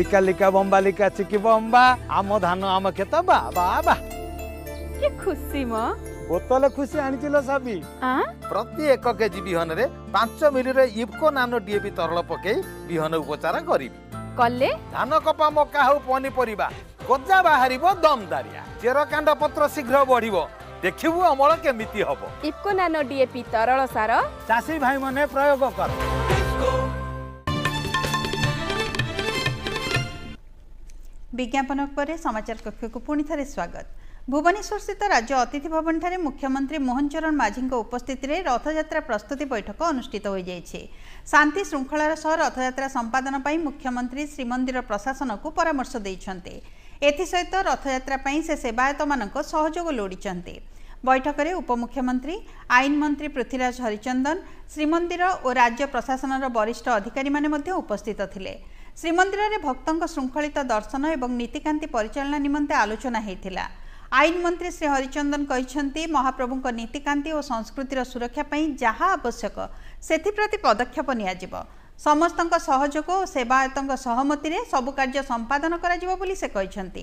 চিকালিকা বম্বালিকা চিকি বম্বা আম ধান আম খেত বাবা বা কি খুশি ম ବୋତଲ ଖୁସି ଆଣିଥିଲ ସାବି ପ୍ରତି ଏକ କେଜି ବିହନରେ ପାଞ୍ଚ ମିଲିରେ ଇଫ୍କୋ ନାନୋ ଡିଏପି ତରଳ ପକେଇ ବିହନ ଉପଚାର କରିବି କଲେ ଧାନ କପା ମକା ହଉ ପନିପରିବା ଗଜା ବାହାରିବ ଦମଦାରିଆ ଚେରକାଣ୍ଡ ପତ୍ର ଶୀଘ୍ର ବଢିବ ଦେଖିବୁ ଅମଳ କେମିତି ହବ ଇଫ୍କୋ ନାନୋ ଡିଏପି ତରଳ ସାର ଚାଷୀ ଭାଇମାନେ ପ୍ରୟୋଗ କର ବିଜ୍ଞାପନ ପରେ ସମାଚାର କକ୍ଷକୁ ପୁଣିଥରେ ସ୍ୱାଗତ ଭୁବନେଶ୍ୱରସ୍ଥିତ ରାଜ୍ୟ ଅତିଥି ଭବନଠାରେ ମୁଖ୍ୟମନ୍ତ୍ରୀ ମୋହନ ଚରଣ ମାଝୀଙ୍କ ଉପସ୍ଥିତିରେ ରଥଯାତ୍ରା ପ୍ରସ୍ତୁତି ବୈଠକ ଅନୁଷ୍ଠିତ ହୋଇଯାଇଛି ଶାନ୍ତି ଶୃଙ୍ଖଳାର ସହ ରଥଯାତ୍ରା ସମ୍ପାଦନ ପାଇଁ ମୁଖ୍ୟମନ୍ତ୍ରୀ ଶ୍ରୀମନ୍ଦିର ପ୍ରଶାସନକୁ ପରାମର୍ଶ ଦେଇଛନ୍ତି ଏଥିସହିତ ରଥଯାତ୍ରା ପାଇଁ ସେ ସେବାୟତମାନଙ୍କ ସହଯୋଗ ଲୋଡ଼ିଛନ୍ତି ବୈଠକରେ ଉପମୁଖ୍ୟମନ୍ତ୍ରୀ ଆଇନମନ୍ତ୍ରୀ ପୃଥ୍ୱୀରାଜ ହରିଚନ୍ଦନ ଶ୍ରୀମନ୍ଦିର ଓ ରାଜ୍ୟ ପ୍ରଶାସନର ବରିଷ୍ଠ ଅଧିକାରୀମାନେ ମଧ୍ୟ ଉପସ୍ଥିତ ଥିଲେ ଶ୍ରୀମନ୍ଦିରରେ ଭକ୍ତଙ୍କ ଶୃଙ୍ଖଳିତ ଦର୍ଶନ ଏବଂ ନୀତିକାନ୍ତି ପରିଚାଳନା ନିମନ୍ତେ ଆଲୋଚନା ହୋଇଥିଲା ଆଇନ ମନ୍ତ୍ରୀ ଶ୍ରୀ ହରିଚନ୍ଦନ କହିଛନ୍ତି ମହାପ୍ରଭୁଙ୍କ ନୀତିକାନ୍ତି ଓ ସଂସ୍କୃତିର ସୁରକ୍ଷା ପାଇଁ ଯାହା ଆବଶ୍ୟକ ସେଥିପ୍ରତି ପଦକ୍ଷେପ ନିଆଯିବ ସମସ୍ତଙ୍କ ସହଯୋଗ ଓ ସେବାୟତଙ୍କ ସହମତିରେ ସବୁ କାର୍ଯ୍ୟ ସମ୍ପାଦନ କରାଯିବ ବୋଲି ସେ କହିଛନ୍ତି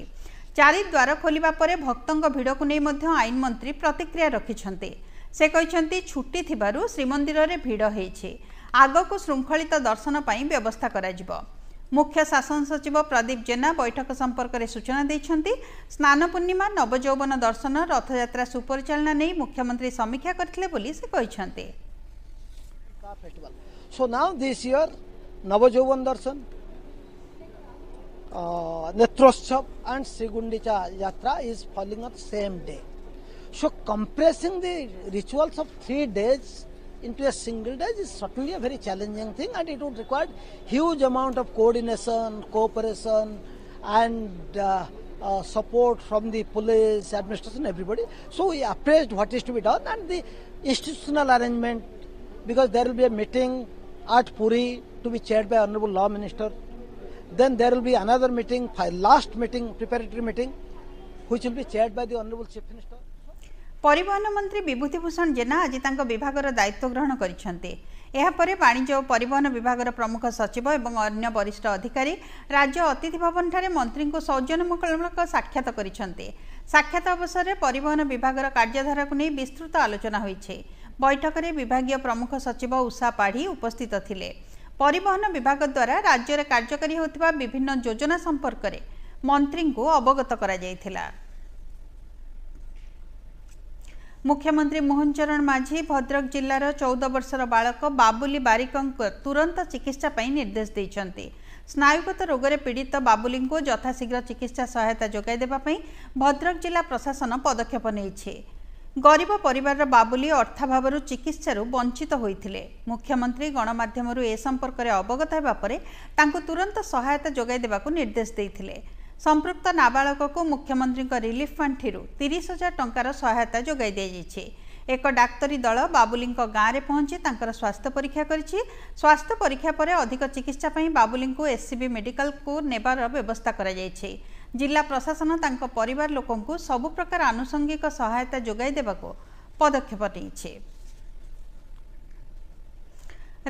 ଚାରିଦ୍ୱାର ଖୋଲିବା ପରେ ଭକ୍ତଙ୍କ ଭିଡ଼କୁ ନେଇ ମଧ୍ୟ ଆଇନ ମନ୍ତ୍ରୀ ପ୍ରତିକ୍ରିୟା ରଖିଛନ୍ତି ସେ କହିଛନ୍ତି ଛୁଟି ଥିବାରୁ ଶ୍ରୀମନ୍ଦିରରେ ଭିଡ଼ ହୋଇଛି ଆଗକୁ ଶୃଙ୍ଖଳିତ ଦର୍ଶନ ପାଇଁ ବ୍ୟବସ୍ଥା କରାଯିବ मुख्य शासन सचिव प्रदीप जेना बैठक संपर्क में सूचना देखते स्नान पूर्णिमा नवजौवन दर्शन रथजात्रा सुपरिचा नहीं मुख्यमंत्री समीक्षा करते नवजौवन दर्शन नेत्रोत्सव and Shri Gundicha Yatra is following the same day so compressing the rituals of three days into a single dash is certainly a very challenging thing and it would require huge amount of coordination, cooperation and uh, uh, support from the police, administration, everybody. So we appraised what is to be done and the institutional arrangement because there will be a meeting at Puri to be chaired by Honorable Law Minister. Then there will be another meeting, last meeting, preparatory meeting, which will be chaired by the Honorable Chief Minister. ପରିବହନ ମନ୍ତ୍ରୀ ବିଭୂତିଭୂଷଣ ଜେନା ଆଜି ତାଙ୍କ ବିଭାଗର ଦାୟିତ୍ୱ ଗ୍ରହଣ କରିଛନ୍ତି ଏହାପରେ ବାଣିଜ୍ୟ ଓ ପରିବହନ ବିଭାଗର ପ୍ରମୁଖ ସଚିବ ଏବଂ ଅନ୍ୟ ବରିଷ୍ଠ ଅଧିକାରୀ ରାଜ୍ୟ ଅତିଥି ଭବନଠାରେ ମନ୍ତ୍ରୀଙ୍କୁ ସୌଜନ୍ୟମୂଳକ ସାକ୍ଷାତ କରିଛନ୍ତି ସାକ୍ଷାତ ଅବସରରେ ପରିବହନ ବିଭାଗର କାର୍ଯ୍ୟଧାରାକୁ ନେଇ ବିସ୍ତୃତ ଆଲୋଚନା ହୋଇଛି ବୈଠକରେ ବିଭାଗୀୟ ପ୍ରମୁଖ ସଚିବ ଉଷା ପାଢ଼ୀ ଉପସ୍ଥିତ ଥିଲେ ପରିବହନ ବିଭାଗ ଦ୍ୱାରା ରାଜ୍ୟରେ କାର୍ଯ୍ୟକାରୀ ହେଉଥିବା ବିଭିନ୍ନ ଯୋଜନା ସମ୍ପର୍କରେ ମନ୍ତ୍ରୀଙ୍କୁ ଅବଗତ କରାଯାଇଥିଲା ମୁଖ୍ୟମନ୍ତ୍ରୀ ମୋହନ ଚରଣ ମାଝୀ ଭଦ୍ରକ ଜିଲ୍ଲାର ଚଉଦ ବର୍ଷର ବାଳକ ବାବୁଲି ବାରିକଙ୍କ ତୁରନ୍ତ ଚିକିତ୍ସା ପାଇଁ ନିର୍ଦ୍ଦେଶ ଦେଇଛନ୍ତି ସ୍ନାୟୁଗତ ରୋଗରେ ପୀଡ଼ିତ ବାବୁଲିଙ୍କୁ ଯଥାଶୀଘ୍ର ଚିକିତ୍ସା ସହାୟତା ଯୋଗାଇ ଦେବା ପାଇଁ ଭଦ୍ରକ ଜିଲ୍ଲା ପ୍ରଶାସନ ପଦକ୍ଷେପ ନେଇଛି ଗରିବ ପରିବାରର ବାବୁଲି ଅର୍ଥାଭାବରୁ ଚିକିତ୍ସାରୁ ବଞ୍ଚିତ ହୋଇଥିଲେ ମୁଖ୍ୟମନ୍ତ୍ରୀ ଗଣମାଧ୍ୟମରୁ ଏ ସମ୍ପର୍କରେ ଅବଗତ ହେବା ପରେ ତାଙ୍କୁ ତୁରନ୍ତ ସହାୟତା ଯୋଗାଇ ଦେବାକୁ ନିର୍ଦ୍ଦେଶ ଦେଇଥିଲେ ସମ୍ପୃକ୍ତ ନାବାଳକକୁ ମୁଖ୍ୟମନ୍ତ୍ରୀଙ୍କ ରିଲିଫ୍ ପାଣ୍ଠିରୁ ତିରିଶ ହଜାର ଟଙ୍କାର ସହାୟତା ଯୋଗାଇ ଦିଆଯାଇଛି ଏକ ଡାକ୍ତରୀ ଦଳ ବାବୁଲିଙ୍କ ଗାଁରେ ପହଞ୍ଚି ତାଙ୍କର ସ୍ୱାସ୍ଥ୍ୟ ପରୀକ୍ଷା କରିଛି ସ୍ୱାସ୍ଥ୍ୟ ପରୀକ୍ଷା ପରେ ଅଧିକ ଚିକିତ୍ସା ପାଇଁ ବାବୁଲିଙ୍କୁ ଏସ୍ସିବି ମେଡିକାଲକୁ ନେବାର ବ୍ୟବସ୍ଥା କରାଯାଇଛି ଜିଲ୍ଲା ପ୍ରଶାସନ ତାଙ୍କ ପରିବାର ଲୋକଙ୍କୁ ସବୁପ୍ରକାର ଆନୁଷଙ୍ଗିକ ସହାୟତା ଯୋଗାଇ ଦେବାକୁ ପଦକ୍ଷେପ ନେଇଛି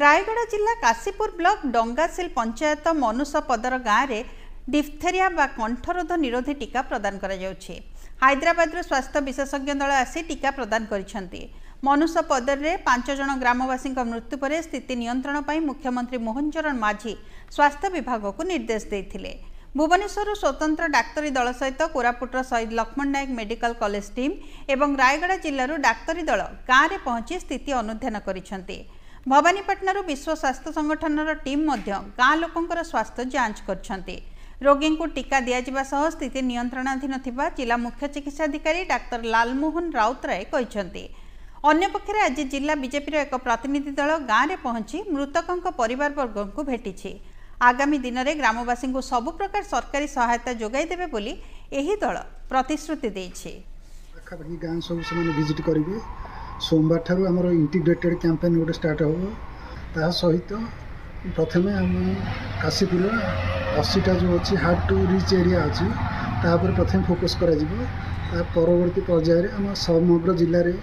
ରାୟଗଡ଼ା ଜିଲ୍ଲା କାଶୀପୁର ବ୍ଲକ ଡଙ୍ଗାସିଲ୍ ପଞ୍ଚାୟତ ମନୁଷପଦର ଗାଁରେ ଡିଫ୍ଥେରିଆ ବା କଣ୍ଠରୋଧ ନିରୋଧୀ ଟିକା ପ୍ରଦାନ କରାଯାଉଛି ହାଇଦ୍ରାବାଦର ସ୍ୱାସ୍ଥ୍ୟ ବିଶେଷଜ୍ଞ ଦଳ ଆସି ଟିକା ପ୍ରଦାନ କରିଛନ୍ତି ମନୁଷ୍ୟ ପଦରରେ ପାଞ୍ଚ ଜଣ ଗ୍ରାମବାସୀଙ୍କ ମୃତ୍ୟୁ ପରେ ସ୍ଥିତି ନିୟନ୍ତ୍ରଣ ପାଇଁ ମୁଖ୍ୟମନ୍ତ୍ରୀ ମୋହନ ଚରଣ ମାଝୀ ସ୍ୱାସ୍ଥ୍ୟ ବିଭାଗକୁ ନିର୍ଦ୍ଦେଶ ଦେଇଥିଲେ ଭୁବନେଶ୍ୱରରୁ ସ୍ୱତନ୍ତ୍ର ଡାକ୍ତରୀ ଦଳ ସହିତ କୋରାପୁଟର Shaheed Laxman Nayak medical college team ଏବଂ ରାୟଗଡ଼ା ଜିଲ୍ଲାରୁ ଡାକ୍ତରୀ ଦଳ ଗାଁରେ ପହଞ୍ଚି ସ୍ଥିତି ଅନୁଧ୍ୟାନ କରିଛନ୍ତି ଭବାନୀପାଟଣାରୁ ବିଶ୍ୱ ସ୍ୱାସ୍ଥ୍ୟ ସଂଗଠନର ଟିମ୍ ମଧ୍ୟ ଗାଁ ଲୋକଙ୍କର ସ୍ୱାସ୍ଥ୍ୟ ଯାଞ୍ଚ କରିଛନ୍ତି ରୋଗୀଙ୍କୁ ଟିକା ଦିଆଯିବା ସହ ସ୍ଥିତି ନିୟନ୍ତ୍ରଣାଧୀନ ଥିବା ଜିଲ୍ଲା ମୁଖ୍ୟ ଚିକିତ୍ସାଧିକାରୀ ଡାକ୍ତର ଲାଲମୋହନ ରାଉତରାୟ କହିଛନ୍ତି ଅନ୍ୟପକ୍ଷରେ ଆଜି ଜିଲ୍ଲା ବିଜେପିର ଏକ ପ୍ରତିନିଧି ଦଳ ଗାଁରେ ପହଞ୍ଚି ମୃତକଙ୍କ ପରିବାରବର୍ଗଙ୍କୁ ଭେଟିଛି ଆଗାମୀ ଦିନରେ ଗ୍ରାମବାସୀଙ୍କୁ ସବୁ ପ୍ରକାର ସରକାରୀ ସହାୟତା ଯୋଗାଇ ଦେବେ ବୋଲି ଏହି ଦଳ ପ୍ରତିଶ୍ରୁତି ଦେଇଛି ପାଖାପାଖି ଗାଁ ସବୁ ସେମାନେ ଭିଜିଟ୍ କରିବେ ସୋମବାର ଠାରୁ ଆମର ଇଣ୍ଟିଗ୍ରେଟେଡ୍ କ୍ୟାମ୍ପେନ୍ ଗୋଟେ ଷ୍ଟାର୍ଟ ହେବ ତାହା ସହିତ ପ୍ରଥମେ ଆମେ କାଶୀଫୁଲ ଅଶୀଟା ଯେଉଁ ଅଛି ହାର୍ଡ଼ ଟୁ ରିଚ୍ ଏରିଆ ଅଛି ତା ଉପରେ ପ୍ରଥମେ ଫୋକସ୍ କରାଯିବ ତା ପରବର୍ତ୍ତୀ ପର୍ଯ୍ୟାୟରେ ଆମ ସମଗ୍ର ଜିଲ୍ଲାରେ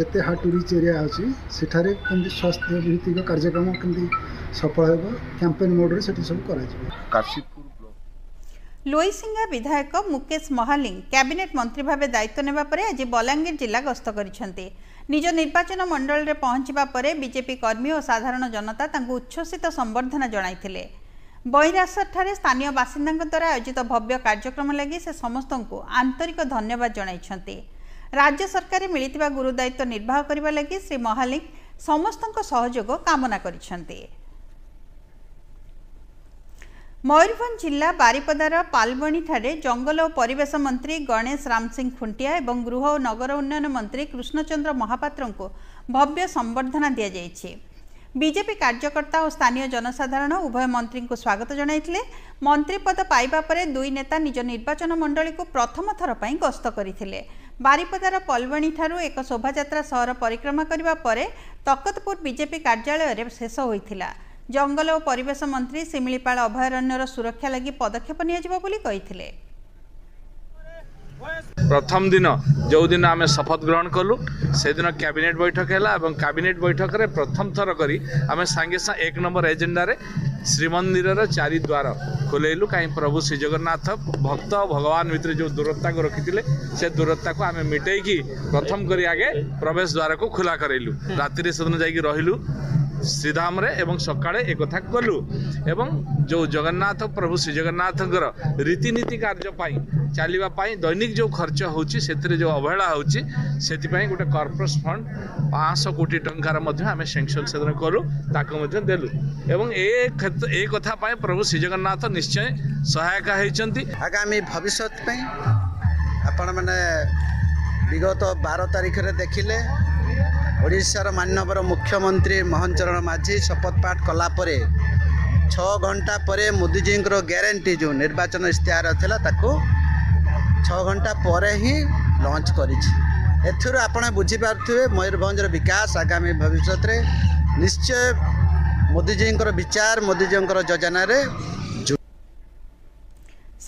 ଯେତେ ହାର୍ଡ଼ ଟୁ ରିଚ୍ ଏରିଆ ଅଛି ସେଠାରେ କେମିତି ସ୍ୱାସ୍ଥ୍ୟ ଭିତ୍ତିକ କାର୍ଯ୍ୟକ୍ରମ କେମିତି ସଫଳ ହେବ କ୍ୟାମ୍ପେନ୍ ମୋଡ଼ରେ ସେଠି ସବୁ କରାଯିବ କାଶୀପୁର ଲୋଇସିଙ୍ଗା ବିଧାୟକ ମୁକେଶ ମହାଲିଂ କ୍ୟାବିନେଟ୍ ମନ୍ତ୍ରୀ ଭାବେ ଦାୟିତ୍ୱ ନେବା ପରେ ଆଜି ବଲାଙ୍ଗୀର ଜିଲ୍ଲା ଗସ୍ତ କରିଛନ୍ତି ନିଜ ନିର୍ବାଚନ ମଣ୍ଡଳୀରେ ପହଞ୍ଚିବା ପରେ ବିଜେପି କର୍ମୀ ଓ ସାଧାରଣ ଜନତା ତାଙ୍କୁ ଉଚ୍ଛ୍ୱସିତ ସମ୍ବର୍ଦ୍ଧନା ଜଣାଇଥିଲେ ବୈରାସରଠାରେ ସ୍ଥାନୀୟ ବାସିନ୍ଦାଙ୍କ ଦ୍ୱାରା ଆୟୋଜିତ ଭବ୍ୟ କାର୍ଯ୍ୟକ୍ରମ ଲାଗି ସେ ସମସ୍ତଙ୍କୁ ଆନ୍ତରିକ ଧନ୍ୟବାଦ ଜଣାଇଛନ୍ତି ରାଜ୍ୟ ସରକାରରେ ମିଳିଥିବା ଗୁରୁ ଦାୟିତ୍ୱ ନିର୍ବାହ କରିବା ଲାଗି ଶ୍ରୀ ମହାଲିଂ ସମସ୍ତଙ୍କ ସହଯୋଗ କାମନା କରିଛନ୍ତି ମୟୂରଭଞ୍ଜ ଜିଲ୍ଲା ବାରିପଦାର ପାଲବଣୀଠାରେ ଜଙ୍ଗଲ ଓ ପରିବେଶ ମନ୍ତ୍ରୀ ଗଣେଶ ରାମ ସିଂହ ଖୁଣ୍ଟିଆ ଏବଂ ଗୃହ ଓ ନଗର ଉନ୍ନୟନ ମନ୍ତ୍ରୀ କୃଷ୍ଣଚନ୍ଦ୍ର ମହାପାତ୍ରଙ୍କୁ ଭବ୍ୟ ସମ୍ବର୍ଦ୍ଧନା ଦିଆଯାଇଛି ବିଜେପି କାର୍ଯ୍ୟକର୍ତ୍ତା ଓ ସ୍ଥାନୀୟ ଜନସାଧାରଣ ଉଭୟ ମନ୍ତ୍ରୀଙ୍କୁ ସ୍ୱାଗତ ଜଣାଇଥିଲେ ମନ୍ତ୍ରୀ ପଦ ପାଇବା ପରେ ଦୁଇ ନେତା ନିଜ ନିର୍ବାଚନ ମଣ୍ଡଳୀକୁ ପ୍ରଥମ ଥର ପାଇଁ ଗସ୍ତ କରିଥିଲେ ବାରିପଦାର ପଲବଣୀଠାରୁ ଏକ ଶୋଭାଯାତ୍ରା ସହର ପରିକ୍ରମା କରିବା ପରେ ତକତପୁର ବିଜେପି କାର୍ଯ୍ୟାଳୟରେ ଶେଷ ହୋଇଥିଲା ଜଙ୍ଗଲ ଓ ପରିବେଶ ମନ୍ତ୍ରୀ ଶିମିଳିପାଳ ଅଭୟାରଣ୍ୟର ସୁରକ୍ଷା ଲାଗି ପଦକ୍ଷେପ ନିଆଯିବ ବୋଲି କହିଥିଲେ ପ୍ରଥମ ଦିନ ଯେଉଁଦିନ ଆମେ ଶପଥ ଗ୍ରହଣ କଲୁ ସେଦିନ କ୍ୟାବିନେଟ୍ ବୈଠକ ହେଲା ଏବଂ କ୍ୟାବିନେଟ୍ ବୈଠକରେ ପ୍ରଥମ ଥର କରି ଆମେ ସାଙ୍ଗେ ସାଙ୍ଗେ ଏକ ନମ୍ବର ଏଜେଣ୍ଡାରେ ଶ୍ରୀମନ୍ଦିରର ଚାରିଦ୍ୱାର ଖୋଲେଇଲୁ କାହିଁକି ପ୍ରଭୁ ଶ୍ରୀଜଗନ୍ନାଥ ଭକ୍ତ ଭଗବାନ ଭିତରେ ଯେଉଁ ଦୂରତାକୁ ରଖିଥିଲେ ସେ ଦୂରତାକୁ ଆମେ ମିଟେଇକି ପ୍ରଥମ କରି ଆଗେ ପ୍ରବେଶ ଦ୍ୱାରକୁ ଖୋଲା କରେଇଲୁ ରାତିରେ ସେଦିନ ଯାଇକି ରହିଲୁ ଶ୍ରୀଧାମରେ ଏବଂ ସକାଳେ ଏକଥା କଲୁ ଏବଂ ଯେଉଁ ଜଗନ୍ନାଥ ପ୍ରଭୁ ଶ୍ରୀଜଗନ୍ନାଥଙ୍କର ରୀତିନୀତି କାର୍ଯ୍ୟ ପାଇଁ ଚାଲିବା ପାଇଁ ଦୈନିକ ଯେଉଁ ଖର୍ଚ୍ଚ ହେଉଛି ସେଥିରେ ଯେଉଁ ଅବହେଳା ହେଉଛି ସେଥିପାଇଁ ଗୋଟେ କର୍ପୋରେସ୍ ଫଣ୍ଡ ପାଞ୍ଚଶହ କୋଟି ଟଙ୍କାର ମଧ୍ୟ ଆମେ ସ୍ୟାଙ୍କସନ୍ ସେଦିନ କଲୁ ତାକୁ ମଧ୍ୟ ଦେଲୁ ଏବଂ ଏ କ୍ଷେତ୍ର ଏ କଥା ପାଇଁ ପ୍ରଭୁ ଶ୍ରୀଜଗନ୍ନାଥ ନିଶ୍ଚୟ ସହାୟକ ହୋଇଛନ୍ତି ଆଗାମୀ ଭବିଷ୍ୟତ ପାଇଁ ଆପଣମାନେ ବିଗତ ବାର ତାରିଖରେ ଦେଖିଲେ ଓଡ଼ିଶାର ମାନ୍ୟବର ମୁଖ୍ୟମନ୍ତ୍ରୀ ମୋହନ ଚରଣ ମାଝୀ ଶପଥ ପାଠ କଲାପରେ ଛଅ ଘଣ୍ଟା ପରେ ମୋଦିଜୀଙ୍କର ଗ୍ୟାରେଣ୍ଟି ଯେଉଁ ନିର୍ବାଚନ ଇସ୍ତାହାର ଥିଲା ତାକୁ ଛଅ ଘଣ୍ଟା ପରେ ହିଁ ଲଞ୍ଚ କରିଛି ଏଥିରୁ ଆପଣ ବୁଝିପାରୁଥିବେ ମୟୂରଭଞ୍ଜର ବିକାଶ ଆଗାମୀ ଭବିଷ୍ୟତରେ ନିଶ୍ଚୟ ମୋଦିଜୀଙ୍କର ବିଚାର ମୋଦିଜୀଙ୍କର ଯୋଜନାରେ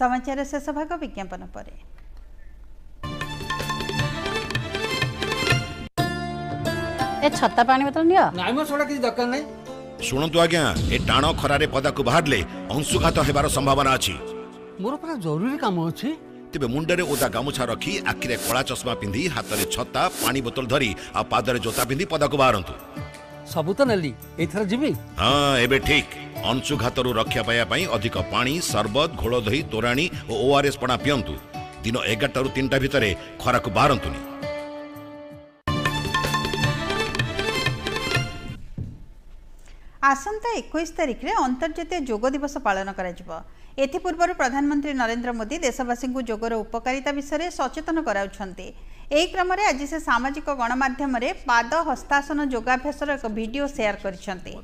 ସମାଚାର ଶେଷ ଭାଗ ବିଜ୍ଞାପନ ପରେ ଏ ଛତା ପାଣି ବୋତଲ ନିଅ ନାଇଁ ମୋ ସେଗୁଡ଼ା କିଛି ଦରକାର ନାହିଁ ଶୁଣନ୍ତୁ ଆଜ୍ଞା ଏ ଟାଣ ଖରାରେ ପଦାକୁ ବାହାରିଲେ ଅଂଶୁଘାତ ହେବାର ସମ୍ଭାବନା ଅଛି ମୋର ପୁରା ଜରୁରୀ କାମ ଅଛି ତେବେ ମୁଣ୍ଡରେ ଓଦା ଗାମୁଛା ରଖି ଆଖିରେ କଳା ଚଷମା ପିନ୍ଧି ହାତରେ ଛତା ପାଣି ବୋତଲ ଧରି ଆଉ ପାଦରେ ଜୋତା ପିନ୍ଧି ପଦାକୁ ବାହାରନ୍ତୁ ସବୁ ତ ନେଲି ଏଇଥର ଯିବି ହଁ ଏବେ ଠିକ୍ ଅଂଶୁଘାତରୁ ରକ୍ଷା ପାଇବା ପାଇଁ ଅଧିକ ପାଣି ସରବତ ଘୋଳ ଦହି ତୋରାଣୀ ଓ ଓଆର୍ଏସ୍ ପଣା ପିଅନ୍ତୁ ଦିନ ଏଗାରଟାରୁ ତିନିଟା ଭିତରେ ଖରାକୁ ବାହାରନ୍ତୁନି ଆସନ୍ତା ଏକୋଇଶ ତାରିଖରେ ଅନ୍ତର୍ଜାତୀୟ ଯୋଗ ଦିବସ ପାଳନ କରାଯିବ ଏଥିପୂର୍ବରୁ ପ୍ରଧାନମନ୍ତ୍ରୀ ନରେନ୍ଦ୍ର ମୋଦି ଦେଶବାସୀଙ୍କୁ ଯୋଗର ଉପକାରିତା ବିଷୟରେ ସଚେତନ କରାଉଛନ୍ତି ଏହି କ୍ରମରେ ଆଜି ସେ ସାମାଜିକ ଗଣମାଧ୍ୟମରେ ପାଦ ହସ୍ତାସନ ଯୋଗାଭ୍ୟାସର ଏକ ଭିଡ଼ିଓ ସେୟାର କରିଛନ୍ତି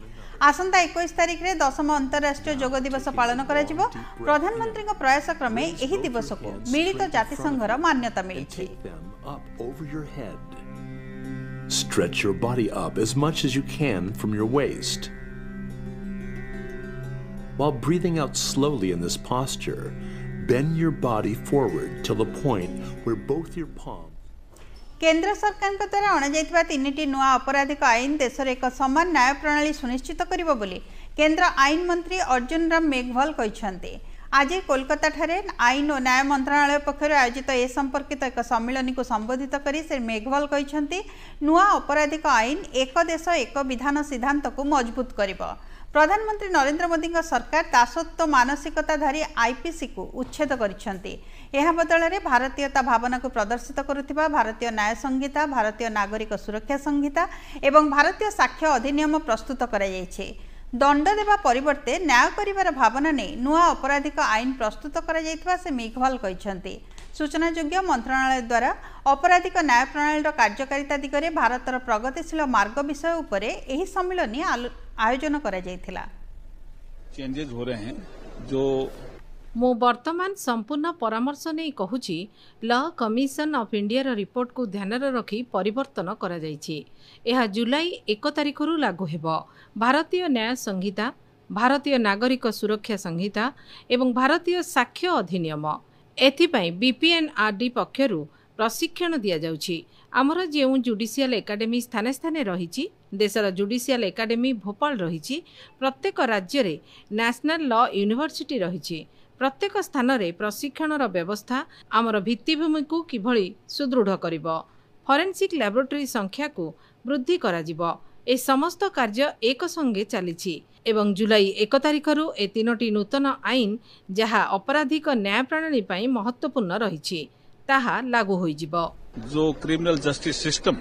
ଆସନ୍ତା ଏକୋଇଶ ତାରିଖରେ ଦଶମ ଅନ୍ତରାଷ୍ଟ୍ରୀୟ ଯୋଗ ଦିବସ ପାଳନ କରାଯିବ ପ୍ରଧାନମନ୍ତ୍ରୀଙ୍କ ପ୍ରୟାସ କ୍ରମେ ଏହି ଦିବସକୁ ମିଳିତ ଜାତିସଂଘର ମାନ୍ୟତା ମିଳିଛି Stretch your While breathing out slowly in this posture, bend your body forward till the point where both your palms କେନ୍ଦ୍ର ସରକାରଙ୍କ ଦ୍ୱାରା ଅଣାଯାଇଥିବା ତିନିଟି ନୂଆ ଅପରାଧିକ ଆଇନ ଦେଶରେ ଏକ ସମାନ ନ୍ୟାୟ ପ୍ରଣାଳୀ ସୁନିଶ୍ଚିତ କରିବ ବୋଲି କେନ୍ଦ୍ର ଆଇନ ମନ୍ତ୍ରୀ ଅର୍ଜୁନ ରାମ ମେଘୱାଲ କହିଛନ୍ତି ଆଜି କୋଲକାତାଠାରେ ଆଇନ ଓ ନ୍ୟାୟ ମନ୍ତ୍ରଣାଳୟ ପକ୍ଷରୁ ଆୟୋଜିତ ଏ ସମ୍ପର୍କିତ ଏକ ସମ୍ମିଳନୀକୁ ସମ୍ବୋଧିତ କରି ଶ୍ରୀ ମେଘୱାଲ କହିଛନ୍ତି ନୂଆ ଅପରାଧିକ ଆଇନ ଏକ ଦେଶ ଏକ ବିଧାନ ସିଦ୍ଧାନ୍ତକୁ ମଜବୁତ କରିବ ପ୍ରଧାନମନ୍ତ୍ରୀ ନରେନ୍ଦ୍ର ମୋଦିଙ୍କ ସରକାର ଦାସତ୍ୱ ମାନସିକତା ଧରି ଆଇପିସିକୁ ଉଚ୍ଛେଦ କରିଛନ୍ତି ଏହା ବଦଳରେ ଭାରତୀୟତା ଭାବନାକୁ ପ୍ରଦର୍ଶିତ କରୁଥିବା ଭାରତୀୟ ନ୍ୟାୟ ସଂହିତା ଭାରତୀୟ ନାଗରିକ ସୁରକ୍ଷା ସଂହିତା ଏବଂ ଭାରତୀୟ ସାକ୍ଷ୍ୟ ଅଧିନିୟମ ପ୍ରସ୍ତୁତ କରାଯାଇଛି ଦଣ୍ଡ ଦେବା ପରିବର୍ତ୍ତେ ନ୍ୟାୟ କରିବାର ଭାବନା ନେଇ ନୂଆ ଅପରାଧିକ ଆଇନ ପ୍ରସ୍ତୁତ କରାଯାଇଥିବା ସେ ମିଘୱାଲ କହିଛନ୍ତି ସୂଚନାଯୋଗ୍ୟ ମନ୍ତ୍ରଣାଳୟ ଦ୍ୱାରା ଅପରାଧିକ ନ୍ୟାୟ ପ୍ରଣାଳୀର କାର୍ଯ୍ୟକାରିତା ଦିଗରେ ଭାରତର ପ୍ରଗତିଶୀଳ ମାର୍ଗ ବିଷୟ ଉପରେ ଏହି ସମ୍ମିଳନୀ ଆୟୋଜନ କରାଯାଇଥିଲା ମୁଁ ବର୍ତ୍ତମାନ ସମ୍ପୂର୍ଣ୍ଣ ପରାମର୍ଶ ନେଇ କହୁଛି ଲ କମିଶନ ଅଫ୍ ଇଣ୍ଡିଆର ରିପୋର୍ଟକୁ ଧ୍ୟାନରେ ରଖି ପରିବର୍ତ୍ତନ କରାଯାଇଛି ଏହା ଜୁଲାଇ ଏକ ତାରିଖରୁ ଲାଗୁ ହେବ ଭାରତୀୟ ନ୍ୟାୟ ସଂହିତା ଭାରତୀୟ ନାଗରିକ ସୁରକ୍ଷା ସଂହିତା ଏବଂ ଭାରତୀୟ ସାକ୍ଷ୍ୟ ଅଧିନିୟମ ଏଥିପାଇଁ ବିପିଏନ୍ଆର୍ଡି ପକ୍ଷରୁ ପ୍ରଶିକ୍ଷଣ ଦିଆଯାଉଛି ଆମର ଯେଉଁ ଜୁଡ଼ିସିଆଲ ଏକାଡେମୀ ସ୍ଥାନେ ସ୍ଥାନେ ରହିଛି ଦେଶର ଜୁଡ଼ିସିଆଲ ଏକାଡେମୀ ଭୋପାଳ ରହିଛି ପ୍ରତ୍ୟେକ ରାଜ୍ୟରେ ନ୍ୟାସନାଲ ଲ ୟୁନିଭର୍ସିଟି ରହିଛି ପ୍ରତ୍ୟେକ ସ୍ଥାନରେ ପ୍ରଶିକ୍ଷଣର ବ୍ୟବସ୍ଥା ଆମର ଭିତ୍ତିଭୂମିକୁ କିଭଳି ସୁଦୃଢ଼ କରିବ ଫରେନ୍ସିକ୍ ଲାବୋରେଟୋରୀ ସଂଖ୍ୟାକୁ ବୃଦ୍ଧି କରାଯିବ ଏ ସମସ୍ତ କାର୍ଯ୍ୟ ଏକ ସଙ୍ଗେ ଚାଲିଛି এবং জুলাই 1 তারিখৰ এই তিনিওটি নতুন আইন যাহা অপরাধিক ন্যায় প্ৰণালী পাই महत्त्वपूर्ण ৰহীছে তাহা লাগু হৈজিব। জো ক্রিমিনাল জাস্টিস সিস্টেম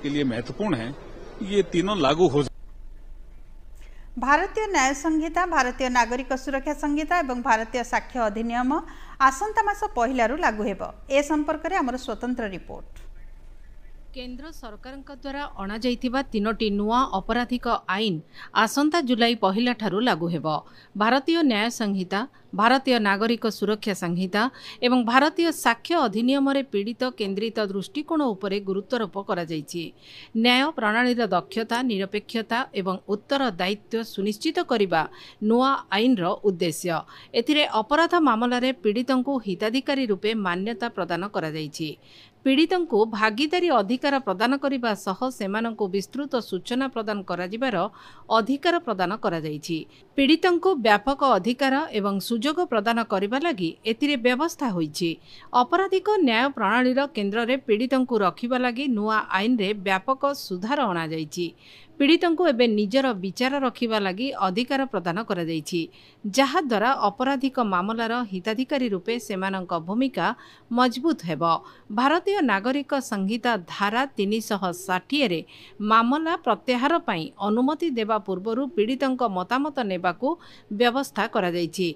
কে লিয়ে মহৎপূৰ্ণ হ্যায় ইয়ে তিনিও লাগু হো য। ভাৰতীয় ন্যায় সংগীতা, ভাৰতীয় নাগৰিকৰ সুৰক্ষা সংগীতা আৰু ভাৰতীয় সাক্ষ্য অধিনিয়ম আছন্ত মাসৰ পহিলাৰু লাগু হেব। এ সম্পৰ্কে আমাৰ स्वतन्त्र ৰিপৰ্ট କେନ୍ଦ୍ର ସରକାରଙ୍କ ଦ୍ୱାରା ଅଣାଯାଇଥିବା ତିନୋଟି ନୂଆ ଅପରାଧିକ ଆଇନ ଆସନ୍ତା ଜୁଲାଇ ପହିଲାଠାରୁ ଲାଗୁ ହେବ ଭାରତୀୟ ନ୍ୟାୟ ସଂହିତା ଭାରତୀୟ ନାଗରିକ ସୁରକ୍ଷା ସଂହିତା ଏବଂ ଭାରତୀୟ ସାକ୍ଷ୍ୟ ଅଧିନିୟମରେ ପୀଡ଼ିତ କେନ୍ଦ୍ରିତ ଦୃଷ୍ଟିକୋଣ ଉପରେ ଗୁରୁତ୍ୱାରୋପ କରାଯାଇଛି ନ୍ୟାୟ ପ୍ରଣାଳୀର ଦକ୍ଷତା ନିରପେକ୍ଷତା ଏବଂ ଉତ୍ତର ଦାୟିତ୍ୱ ସୁନିଶ୍ଚିତ କରିବା ନୂଆ ଆଇନର ଉଦ୍ଦେଶ୍ୟ ଏଥିରେ ଅପରାଧ ମାମଲାରେ ପୀଡ଼ିତଙ୍କୁ ହିତାଧିକାରୀ ରୂପେ ମାନ୍ୟତା ପ୍ରଦାନ କରାଯାଇଛି ପୀଡ଼ିତଙ୍କୁ ଭାଗିଦାରୀ ଅଧିକାର ପ୍ରଦାନ କରିବା ସହ ସେମାନଙ୍କୁ ବିସ୍ତୃତ ସୂଚନା ପ୍ରଦାନ କରାଯିବାର ଅଧିକାର ପ୍ରଦାନ କରାଯାଇଛି ପୀଡ଼ିତଙ୍କୁ ବ୍ୟାପକ ଅଧିକାର ଏବଂ ସୁଯୋଗ ପ୍ରଦାନ କରିବା ଲାଗି ଏଥିରେ ବ୍ୟବସ୍ଥା ହୋଇଛି ଅପରାଧିକ ନ୍ୟାୟ ପ୍ରଣାଳୀର କେନ୍ଦ୍ରରେ ପୀଡ଼ିତଙ୍କୁ ରଖିବା ଲାଗି ନୂଆ ଆଇନରେ ବ୍ୟାପକ ସୁଧାର ଅଣାଯାଇଛି ପୀଡ଼ିତଙ୍କୁ ଏବେ ନିଜର ବିଚାର ରଖିବା ଲାଗି ଅଧିକାର ପ୍ରଦାନ କରାଯାଇଛି ଯାହାଦ୍ୱାରା ଅପରାଧିକ ମାମଲାର ହିତାଧିକାରୀ ରୂପେ ସେମାନଙ୍କ ଭୂମିକା ମଜବୁତ ହେବ ଭାରତୀୟ ନାଗରିକ ସଂହିତା ଧାରା ତିନିଶହ ଷାଠିଏରେ ମାମଲା ପ୍ରତ୍ୟାହାର ପାଇଁ ଅନୁମତି ଦେବା ପୂର୍ବରୁ ପୀଡ଼ିତଙ୍କ ମତାମତ ନେବାକୁ ବ୍ୟବସ୍ଥା କରାଯାଇଛି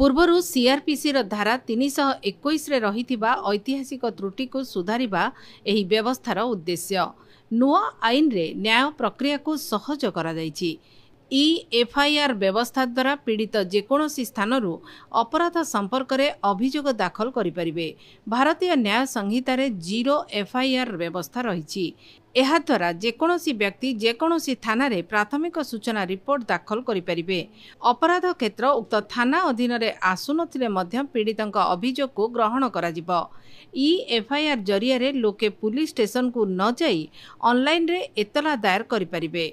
ପୂର୍ବରୁ ସିଆର୍ପିସିର ଧାରା ତିନିଶହ ଏକୋଇଶରେ ରହିଥିବା ଐତିହାସିକ ତ୍ରୁଟିକୁ ସୁଧାରିବା ଏହି ବ୍ୟବସ୍ଥାର ଉଦ୍ଦେଶ୍ୟ ନୂଆ ଆଇନରେ ନ୍ୟାୟ ପ୍ରକ୍ରିୟାକୁ ସହଜ କରାଯାଇଛି ଇ ଏଫ୍ଆଇଆର୍ ବ୍ୟବସ୍ଥା ଦ୍ୱାରା ପୀଡ଼ିତ ଯେକୌଣସି ସ୍ଥାନରୁ ଅପରାଧ ସମ୍ପର୍କରେ ଅଭିଯୋଗ ଦାଖଲ କରିପାରିବେ ଭାରତୀୟ ନ୍ୟାୟ ସଂହିତାରେ ଜିରୋ ଏଫ୍ଆଇଆର୍ ବ୍ୟବସ୍ଥା ରହିଛି ଏହାଦ୍ୱାରା ଯେକୌଣସି ବ୍ୟକ୍ତି ଯେକୌଣସି ଥାନାରେ ପ୍ରାଥମିକ ସୂଚନା ରିପୋର୍ଟ ଦାଖଲ କରିପାରିବେ ଅପରାଧ କ୍ଷେତ୍ର ଉକ୍ତ ଥାନା ଅଧୀନରେ ଆସୁନଥିଲେ ମଧ୍ୟ ପୀଡ଼ିତଙ୍କ ଅଭିଯୋଗକୁ ଗ୍ରହଣ କରାଯିବ ଇ ଏଫ୍ଆଇଆର୍ ଜରିଆରେ ଲୋକେ ପୁଲିସ୍ ଷ୍ଟେସନକୁ ନ ଯାଇ ଅନ୍ଲାଇନ୍ରେ ଏତଲା ଦାୟର କରିପାରିବେ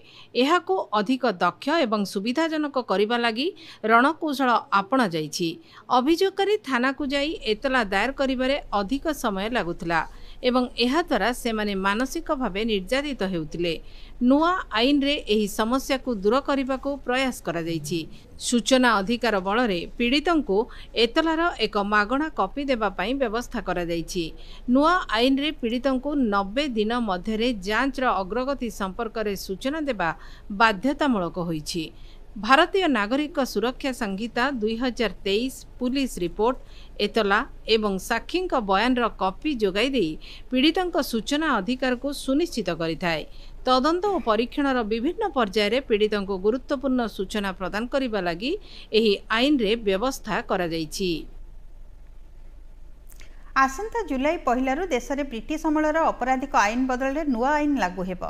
ଏହାକୁ ଅଧିକ ଦକ୍ଷ ଏବଂ ସୁବିଧାଜନକ କରିବା ଲାଗି ରଣକୌଶଳ ଆପଣାଯାଇଛି ଅଭିଯୋଗକାରୀ ଥାନାକୁ ଯାଇ ଏତଲା ଦାୟର କରିବାରେ ଅଧିକ ସମୟ ଲାଗୁଥିଲା ଏବଂ ଏହାଦ୍ୱାରା ସେମାନେ ମାନସିକ ଭାବେ ନିର୍ଯାତିତ ହେଉଥିଲେ ନୂଆ ଆଇନରେ ଏହି ସମସ୍ୟାକୁ ଦୂର କରିବାକୁ ପ୍ରୟାସ କରାଯାଇଛି ସୂଚନା ଅଧିକାର ବଳରେ ପୀଡ଼ିତଙ୍କୁ ଏତଲାର ଏକ ମାଗଣା କପି ଦେବା ପାଇଁ ବ୍ୟବସ୍ଥା କରାଯାଇଛି ନୂଆ ଆଇନରେ ପୀଡ଼ିତଙ୍କୁ ନବେ ଦିନ ମଧ୍ୟରେ ଯାଞ୍ଚର ଅଗ୍ରଗତି ସମ୍ପର୍କରେ ସୂଚନା ଦେବା ବାଧ୍ୟତାମୂଳକ ହୋଇଛି ଭାରତୀୟ ନାଗରିକ ସୁରକ୍ଷା ସଂହିତା ଦୁଇହଜାର ତେଇଶ ପୁଲିସ୍ ରିପୋର୍ଟ ଏତଲା ଏବଂ ସାକ୍ଷୀଙ୍କ ବୟାନର କପି ଯୋଗାଇ ଦେଇ ପୀଡ଼ିତଙ୍କ ସୂଚନା ଅଧିକାରକୁ ସୁନିଶ୍ଚିତ କରିଥାଏ ତଦନ୍ତ ଓ ପରୀକ୍ଷଣର ବିଭିନ୍ନ ପର୍ଯ୍ୟାୟରେ ପୀଡ଼ିତଙ୍କୁ ଗୁରୁତ୍ୱପୂର୍ଣ୍ଣ ସୂଚନା ପ୍ରଦାନ କରିବା ଲାଗି ଏହି ଆଇନରେ ବ୍ୟବସ୍ଥା କରାଯାଇଛି ଆସନ୍ତା ଜୁଲାଇ ପହିଲାରୁ ଦେଶରେ ବ୍ରିଟିଶ ଅମଳର ଅପରାଧିକ ଆଇନ ବଦଳରେ ନୂଆ ଆଇନ ଲାଗୁ ହେବ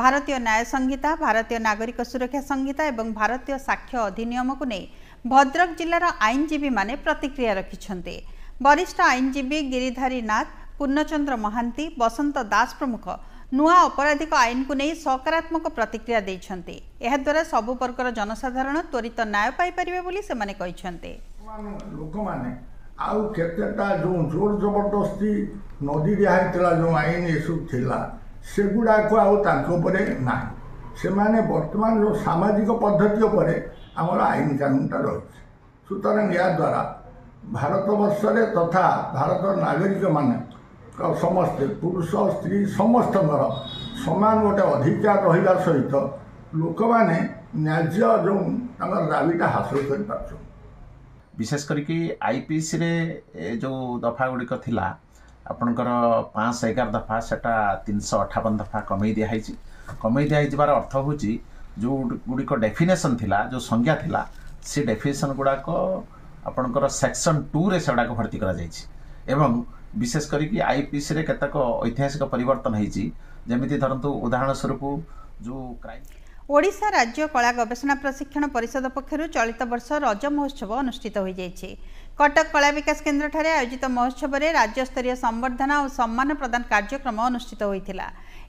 ଭାରତୀୟ ନ୍ୟାୟ ସଂହିତା ଭାରତୀୟ ନାଗରିକ ସୁରକ୍ଷା ସଂହିତା ଏବଂ ଭାରତୀୟ ସାକ୍ଷ୍ୟ ଅଧିନିୟମକୁ ନେଇ ଭଦ୍ରକ ଜିଲ୍ଲାର ଆଇନଜୀବୀମାନେ ପ୍ରତିକ୍ରିୟା ରଖିଛନ୍ତି ବରିଷ୍ଠ ଆଇନଜୀବୀ ଗିରିଧାରୀ ନାଥ ପୂର୍ଣ୍ଣଚନ୍ଦ୍ର ମହାନ୍ତି ବସନ୍ତ ଦାସ ପ୍ରମୁଖ ନୂଆ ଅପରାଧିକ ଆଇନକୁ ନେଇ ସକାରାତ୍ମକ ପ୍ରତିକ୍ରିୟା ଦେଇଛନ୍ତି ଏହାଦ୍ୱାରା ସବୁ ବର୍ଗର ଜନସାଧାରଣ ତ୍ୱରିତ ନ୍ୟାୟ ପାଇପାରିବେ ବୋଲି ସେମାନେ କହିଛନ୍ତି ଲୋକମାନେ ଆଉ କେତେଟା ଯେଉଁ ଜୋର ଜବରଦସ୍ତି ନଦୀ ଦିଆ ହେଇଥିଲା ଯେଉଁ ଆଇନ ଏସବୁ ଥିଲା ସେଗୁଡ଼ାକ ଆଉ ତାଙ୍କ ଉପରେ ନାହିଁ ସେମାନେ ବର୍ତ୍ତମାନ ଯେଉଁ ସାମାଜିକ ପଦ୍ଧତି ଉପରେ ଆମର ଆଇନ କାନୁନଟା ରହିଛି ସୁତରାଂ ଏହାଦ୍ୱାରା ଭାରତବର୍ଷରେ ତଥା ଭାରତର ନାଗରିକମାନେ ସମସ୍ତେ ପୁରୁଷ ସ୍ତ୍ରୀ ସମସ୍ତଙ୍କର ସମାନ ଗୋଟେ ଅଧିକାର ରହିବା ସହିତ ଲୋକମାନେ ନ୍ୟାଯ୍ୟ ଯେଉଁ ତାଙ୍କର ଦାବିଟା ହାସଲ କରିପାରୁଛନ୍ତି ବିଶେଷ କରିକି ଆଇପିସିରେ ଯେଉଁ ଦଫା ଗୁଡ଼ିକ ଥିଲା ଆପଣଙ୍କର ପାଞ୍ଚଶହ ଏଗାର ଦଫା ସେଇଟା ତିନିଶହ ଅଠାବନ ଦଫା କମେଇ ଦିଆହେଇଛି କମେଇ ଦିଆହେଇଯିବାର ଅର୍ଥ ହେଉଛି ଯେଉଁ ଗୁଡ଼ିକ ଡେଫିନେସନ୍ ଥିଲା ଯେଉଁ ସଂଜ୍ଞା ଥିଲା ସେ ଡେଫିନେସନ୍ ଗୁଡ଼ାକ ଆପଣଙ୍କର ସେକ୍ସନ୍ ଟୁରେ ସେଗୁଡ଼ାକ ଭର୍ତ୍ତି କରାଯାଇଛି ଏବଂ ବିଶେଷ କରିକି ଆଇପିସିରେ କେତେକ ଐତିହାସିକ ପରିବର୍ତ୍ତନ ହେଇଛି ଯେମିତି ଧରନ୍ତୁ ଉଦାହରଣ ସ୍ୱରୂପ ଯେଉଁ କ୍ରାଇମ୍ ଓଡ଼ିଶା ରାଜ୍ୟ କଳା ଗବେଷଣା ପ୍ରଶିକ୍ଷଣ ପରିଷଦ ପକ୍ଷରୁ ଚଳିତ ବର୍ଷ ରଜ ମହୋତ୍ସବ ଅନୁଷ୍ଠିତ ହୋଇଯାଇଛି କଟକ କଳା ବିକାଶ କେନ୍ଦ୍ରଠାରେ ଆୟୋଜିତ ମହୋତ୍ସବରେ ରାଜ୍ୟସ୍ତରୀୟ ସମ୍ବର୍ଦ୍ଧନା ଓ ସମ୍ମାନ ପ୍ରଦାନ କାର୍ଯ୍ୟକ୍ରମ ଅନୁଷ୍ଠିତ ହୋଇଥିଲା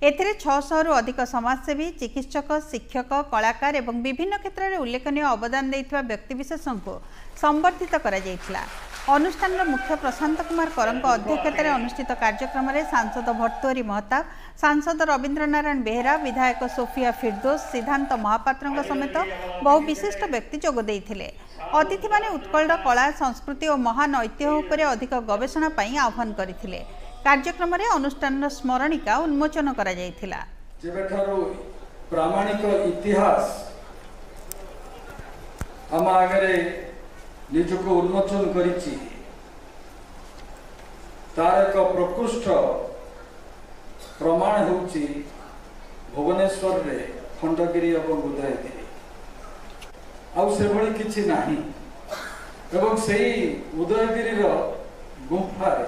ଏଥିରେ ଛଅଶହରୁ ଅଧିକ ସମାଜସେବୀ ଚିକିତ୍ସକ ଶିକ୍ଷକ କଳାକାର ଏବଂ ବିଭିନ୍ନ କ୍ଷେତ୍ରରେ ଉଲ୍ଲେଖନୀୟ ଅବଦାନ ଦେଇଥିବା ବ୍ୟକ୍ତିବିଶେଷଙ୍କୁ ସମ୍ବର୍ଦ୍ଧିତ କରାଯାଇଥିଲା ଅନୁଷ୍ଠାନର ମୁଖ୍ୟ ପ୍ରଶାନ୍ତ କୁମାର କରଙ୍କ ଅଧ୍ୟକ୍ଷତାରେ ଅନୁଷ୍ଠିତ କାର୍ଯ୍ୟକ୍ରମରେ ସାଂସଦ ଭର୍ତ୍ତୁହରି ମହତାବ ସାଂସଦ ରବୀନ୍ଦ୍ର ନାରାୟଣ ବେହେରା ବିଧାୟକ ସୋଫିଆ ଫିରଦୋସ ସିଦ୍ଧାନ୍ତ ମହାପାତ୍ରଙ୍କ ସମେତ ବହୁ ବିଶିଷ୍ଟ ବ୍ୟକ୍ତି ଯୋଗ ଦେଇଥିଲେ ଅତିଥିମାନେ ଉତ୍କଳର କଳା ସଂସ୍କୃତି ଓ ମହାନ ଐତିହ୍ୟ ଉପରେ ଅଧିକ ଗବେଷଣା ପାଇଁ ଆହ୍ୱାନ କରିଥିଲେ କାର୍ଯ୍ୟକ୍ରମରେ ଅନୁଷ୍ଠାନର ସ୍ମରଣିକା ଉନ୍ମୋଚନ କରାଯାଇଥିଲା ପ୍ରାମାଣିକ ଇତିହାସ ଆମ ଆଗରେ ନିଜକୁ ଉନ୍ମୋଚନ କରିଛି ତାର ଏକ ପ୍ରକୃଷ୍ଟ ପ୍ରମାଣ ହେଉଛି ଭୁବନେଶ୍ୱରରେ ଖଣ୍ଡଗିରି ଏବଂ ଉଦୟଗିରି ଆଉ ସେଭଳି କିଛି ନାହିଁ ଏବଂ ସେଇ ଉଦୟଗିରିର ଗୁମ୍ଫାରେ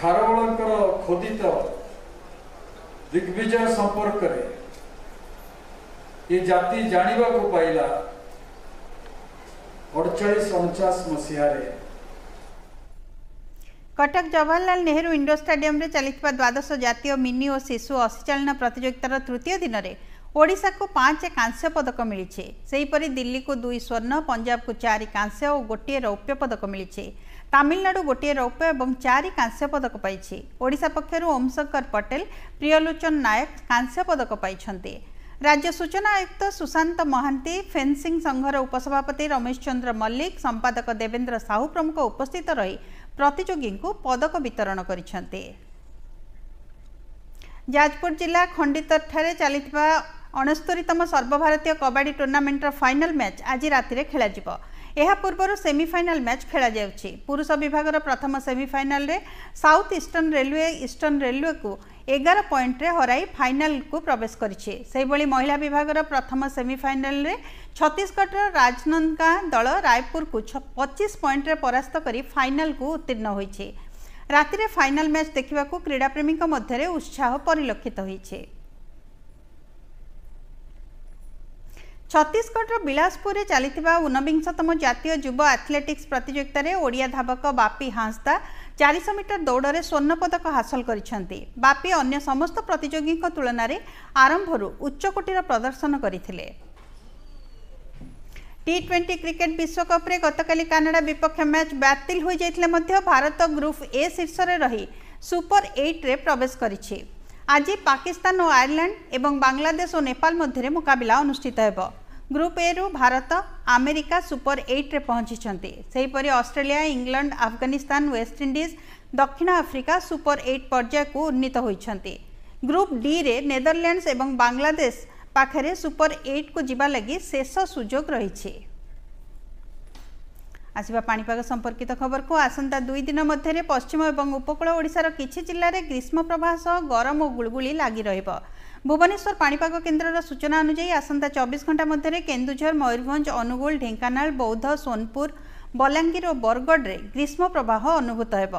ଖାରବଳଙ୍କର ଖୋଦିତ ଦିଗ୍ବିଜୟ ସମ୍ପର୍କରେ ଏ ଜାତି ଜାଣିବାକୁ ପାଇଲା କଟକ ଜବାହରଲାଲ ନେହେରୁ ଇଣ୍ଡୋର ଷ୍ଟାଡିୟମରେ ଚାଲିଥିବା ଦ୍ୱାଦଶ ଜାତୀୟ ମିନି ଓ ଶିଶୁ ଅଶୀଚାଳନା ପ୍ରତିଯୋଗିତାର ତୃତୀୟ ଦିନରେ ଓଡ଼ିଶାକୁ ପାଞ୍ଚ କାଂସ୍ୟ ପଦକ ମିଳିଛି ସେହିପରି ଦିଲ୍ଲୀକୁ ଦୁଇ ସ୍ୱର୍ଣ୍ଣ ପଞ୍ଜାବକୁ ଚାରି କାଂସ୍ୟ ଓ ଗୋଟିଏ ରୌପ୍ୟ ପଦକ ମିଳିଛି ତାମିଲନାଡୁ ଗୋଟିଏ ରୌପ୍ୟ ଏବଂ ଚାରି କାଂସ୍ୟ ପଦକ ପାଇଛି ଓଡ଼ିଶା ପକ୍ଷରୁ ଓମଶଙ୍କର ପଟେଲ ପ୍ରିୟଲୋଚନ ନାୟକ କାଂସ୍ୟ ପଦକ ପାଇଛନ୍ତି ରାଜ୍ୟ ସୂଚନା ଆୟୁକ୍ତ ସୁଶାନ୍ତ ମହାନ୍ତି ଫେନ୍ସିଂ ସଂଘର ଉପସଭାପତି ରମେଶ ଚନ୍ଦ୍ର ମଲ୍ଲିକ ସମ୍ପାଦକ ଦେବେନ୍ଦ୍ର ସାହୁ ପ୍ରମୁଖ ଉପସ୍ଥିତ ରହି ପ୍ରତିଯୋଗୀଙ୍କୁ ପଦକ ବିତରଣ କରିଛନ୍ତି ଯାଜପୁର ଜିଲ୍ଲା ଖଣ୍ଡିତଠାରେ ଚାଲିଥିବା ଅଣସ୍ତରୀତମ ସର୍ବଭାରତୀୟ କବାଡ଼ି ଟୁର୍ଣ୍ଣାମେଣ୍ଟର ଫାଇନାଲ୍ ମ୍ୟାଚ୍ ଆଜି ରାତିରେ ଖେଳାଯିବ ଏହା ପୂର୍ବରୁ ସେମିଫାଇନାଲ୍ ମ୍ୟାଚ୍ ଖେଳାଯାଉଛି ପୁରୁଷ ବିଭାଗର ପ୍ରଥମ ସେମିଫାଇନାଲରେ ସାଉଥ୍ ଇଷ୍ଟର୍ଣ୍ଣ ରେଲୱେ ଇଷ୍ଟର୍ଣ୍ଣ ରେଲୱେକୁ ଏଗାର ପଏଣ୍ଟରେ ହରାଇ ଫାଇନାଲକୁ ପ୍ରବେଶ କରିଛି ସେହିଭଳି ମହିଳା ବିଭାଗର ପ୍ରଥମ ସେମିଫାଇନାଲରେ ଛତିଶଗଡ଼ର ରାଜନନ୍ଦଗାଁ ଦଳ ରାୟପୁରକୁ ପଚିଶ ପଏଣ୍ଟରେ ପରାସ୍ତ କରି ଫାଇନାଲକୁ ଉତ୍ତୀର୍ଣ୍ଣ ହୋଇଛି ରାତିରେ ଫାଇନାଲ୍ ମ୍ୟାଚ୍ ଦେଖିବାକୁ କ୍ରୀଡ଼ାପ୍ରେମୀଙ୍କ ମଧ୍ୟରେ ଉତ୍ସାହ ପରିଲକ୍ଷିତ ହୋଇଛି ଛତିଶଗଡ଼ର ବିଳାସପୁରରେ ଚାଲିଥିବା ଉନବିଂଶତମ ଜାତୀୟ ଯୁବ ଆଥଲେଟିକ୍ସ ପ୍ରତିଯୋଗିତାରେ ଓଡ଼ିଆ ଧାବକ ବାପି ହାଁସ୍ଦା ଚାରିଶହ ମିଟର ଦୌଡ଼ରେ ସ୍ୱର୍ଣ୍ଣପଦକ ହାସଲ କରିଛନ୍ତି ବାପି ଅନ୍ୟ ସମସ୍ତ ପ୍ରତିଯୋଗୀଙ୍କ ତୁଳନାରେ ଆରମ୍ଭରୁ ଉଚ୍ଚକୋଟୀର ପ୍ରଦର୍ଶନ କରିଥିଲେ ଟି ଟ୍ୱେଣ୍ଟି କ୍ରିକେଟ୍ ବିଶ୍ୱକପ୍ରେ ଗତକାଲି କାନାଡ଼ା ବିପକ୍ଷ ମ୍ୟାଚ୍ ବାତିଲ ହୋଇଯାଇଥିଲେ ମଧ୍ୟ ଭାରତ ଗ୍ରୁପ୍ ଏ ଶୀର୍ଷରେ ରହି ସୁପର ଏଇଟ୍ରେ ପ୍ରବେଶ କରିଛି ଆଜି ପାକିସ୍ତାନ ଓ ଆୟର୍ଲାଣ୍ଡ ଏବଂ ବାଂଲାଦେଶ ଓ ନେପାଳ ମଧ୍ୟରେ ମୁକାବିଲା ଅନୁଷ୍ଠିତ ହେବ ଗ୍ରୁପ୍ ଏରୁ ଭାରତ ଆମେରିକା ସୁପର ଏଇଟ୍ରେ ପହଞ୍ଚିଛନ୍ତି ସେହିପରି ଅଷ୍ଟ୍ରେଲିଆ ଇଂଲଣ୍ଡ ଆଫଗାନିସ୍ତାନ ୱେଷ୍ଟଇଣ୍ଡିଜ୍ ଦକ୍ଷିଣ ଆଫ୍ରିକା ସୁପର ଏଇଟ୍ ପର୍ଯ୍ୟାୟକୁ ଉନ୍ନୀତ ହୋଇଛନ୍ତି ଗ୍ରୁପ୍ ଡିରେ ନେଦରଲ୍ୟାଣ୍ଡସ୍ ଏବଂ ବାଂଲାଦେଶ ପାଖରେ ସୁପର ଏଇଟ୍କୁ ଯିବା ଲାଗି ଶେଷ ସୁଯୋଗ ରହିଛି আসবা পাপাগ সম্পর্কিত খবরকু আসন্তা দুই দিন মধ্যে পশ্চিম এবং উপকূল ওড়শার কিছু জেলার গ্রীষ্ম প্রবাহ সহ গরম ও গুড়গুড়ি লাগি রহব ভুবনেশ্বর পাপাগ কেন্দ্রর সূচনা অনুযায়ী আসন্তা চব্বিশ ঘণ্টা মধ্যে কেন্দুঝর ময়ূরভঞ্জ অনুগুল ঢেঙ্কানাল বৌদ্ধ সোনপুর বଲାଙ୍ଗୀର ଓ ବରଗଡ଼ରେ ଗ୍ରୀଷ୍ମ ପ୍ରବାହ ଅନୁଭୂତ ହେବ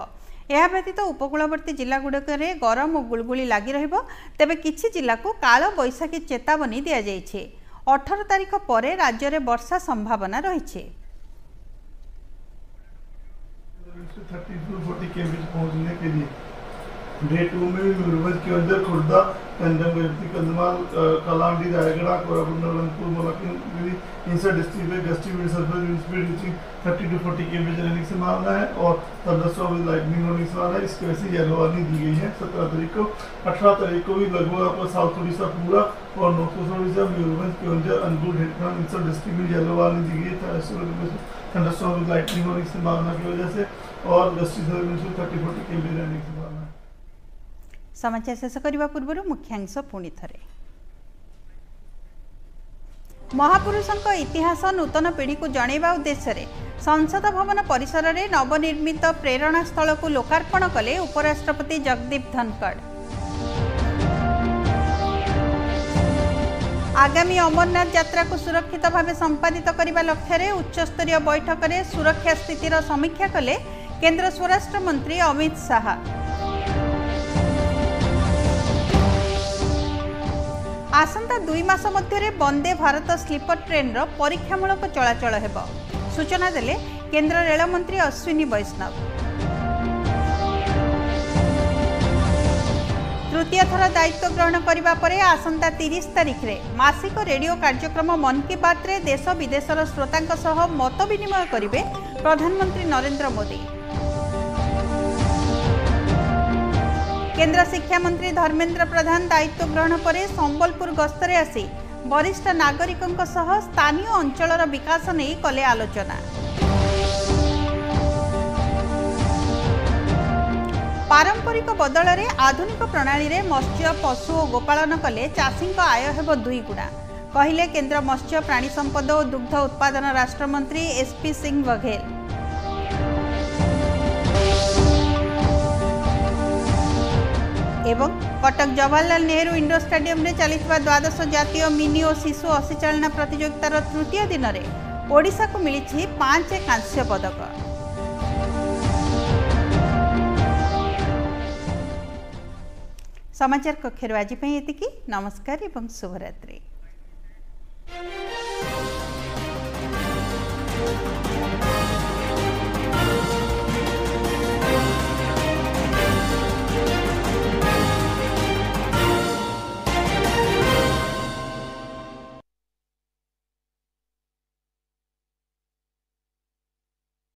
ଏହା ବ୍ୟତୀତ ଉପକୂଳବର୍ତ୍ତୀ ଜିଲ୍ଲାଗୁଡ଼ିକରେ ଗରମ ଓ ଗୁଳଗୁଳି ଲାଗି ରହିବ ତେବେ କିଛି ଜିଲ୍ଲାକୁ କାଳବୈଶାଖୀ ଚେତାବନୀ ଦିଆଯାଇଛି ଅଠର ତାରିଖ ପରେ ରାଜ୍ୟରେ ବର୍ଷା ସମ୍ଭାବନା ରହିଛି थर्टी के बीच पहुँचने के लिए डे टू में यूनिवर्स के अंदर खुर्दा कंजमगंज कंधमाल कलांडी रायगढ़ कोरापुर नलनपुर मलाकिन इंसर डिस्ट्रिक्ट में गस्टिविड surface speed reaching thirty to forty के बीच रहने से मानना है और पंद्रह सौ लाइटनिंग होने से मानना है इसकी वजह से येलो वार्निंग दी गई है सत्रह तारीख को अठारह तारीख को भी लगभग आपको साउथ उड़ीसा पूरा और नॉर्थ वेस्ट उड़ीसा यूनिवर्स के अंदर अनुकूल इंसर डिस्ट्रिक्ट में येलो वार्निंग दी गई है थंडरस्टॉर्म लाइटनिंग और इससे मारना की वजह से और लस्सी सर में से थर्टी फोर्टी के लिए रहने की बात समाचार शेष करिबा पूर्वरु मुख्यांश पुनी थरे महापुरुषଙ୍କ ଇତିହାସ ନୂତନ ପିଢ଼ିକୁ ଜଣାଇବା ଉଦ୍ଦେଶ୍ୟରେ ସଂସଦ ଭବନ ପରିସରରେ ନବନିର୍ମିତ ପ୍ରେରଣାସ୍ଥଳକୁ ଲୋକାର୍ପଣ କଲେ ଉପରାଷ୍ଟ୍ରପତି ଜଗଦୀପ ଧନକଡ଼ ଆଗାମୀ ଅମରନାଥ ଯାତ୍ରାକୁ ସୁରକ୍ଷିତ ଭାବେ ସମ୍ପାଦିତ କରିବା ଲକ୍ଷ୍ୟରେ ଉଚ୍ଚସ୍ତରୀୟ ବୈଠକରେ ସୁରକ୍ଷା ସ୍ଥିତିର ସମୀକ୍ଷା କଲେ କେନ୍ଦ୍ର ସ୍ୱରାଷ୍ଟ୍ର ମନ୍ତ୍ରୀ ଅମିତ ଶାହା ଆସନ୍ତା ଦୁଇ ମାସ ମଧ୍ୟରେ ବନ୍ଦେ ଭାରତ ସ୍ଲିପର ଟ୍ରେନ୍ର ପରୀକ୍ଷାମୂଳକ ଚଳାଚଳ ହେବ ସୂଚନା ଦେଲେ କେନ୍ଦ୍ର ରେଳମନ୍ତ୍ରୀ ଅଶ୍ୱିନୀ ବୈଷ୍ଣବ ତୃତୀୟ ଥର ଦାୟିତ୍ୱ ଗ୍ରହଣ କରିବା ପରେ ଆସନ୍ତା ତିରିଶ ତାରିଖରେ ମାସିକ ରେଡିଓ କାର୍ଯ୍ୟକ୍ରମ ମନ୍ କି ବାତ୍ରେ ଦେଶ ବିଦେଶର ଶ୍ରୋତାଙ୍କ ସହ ମତ ବିନିମୟ କରିବେ ପ୍ରଧାନମନ୍ତ୍ରୀ ନରେନ୍ଦ୍ର ମୋଦି କେନ୍ଦ୍ର ଶିକ୍ଷାମନ୍ତ୍ରୀ ଧର୍ମେନ୍ଦ୍ର ପ୍ରଧାନ ଦାୟିତ୍ୱ ଗ୍ରହଣ ପରେ ସମ୍ବଲପୁର ଗସ୍ତରେ ଆସି ବରିଷ୍ଠ ନାଗରିକଙ୍କ ସହ ସ୍ଥାନୀୟ ଅଞ୍ଚଳର ବିକାଶ ନେଇ କଲେ ଆଲୋଚନା ପାରମ୍ପରିକ ବଦଳରେ ଆଧୁନିକ ପ୍ରଣାଳୀରେ ମତ୍ସ୍ୟ ପଶୁ ଓ ଗୋପାଳନ କଲେ ଚାଷୀଙ୍କ ଆୟ ହେବ ଦୁଇ ଗୁଣା କହିଲେ କେନ୍ଦ୍ର ମତ୍ସ୍ୟ ପ୍ରାଣୀ ସମ୍ପଦ ଓ ଦୁଗ୍ଧ ଉତ୍ପାଦନ ରାଷ୍ଟ୍ରମନ୍ତ୍ରୀ ଏସ୍ପି ସିଂ ବଘେଲ ଏବଂ କଟକ ଜବାହରଲାଲ ନେହେରୁ ଇଣ୍ଡୋର ଷ୍ଟାଡିୟମରେ ଚାଲିଥିବା ଦ୍ୱାଦଶ ଜାତୀୟ ମିନି ଓ ଶିଶୁ ଅଶୀଚାଳନା ପ୍ରତିଯୋଗିତାର ତୃତୀୟ ଦିନରେ ଓଡ଼ିଶାକୁ ମିଳିଛି ପାଞ୍ଚ କାଂସ୍ୟ ପଦକ ସମାଚାର କକ୍ଷରୁ ଆଜି ପାଇଁ ଏତିକି ନମସ୍କାର ଏବଂ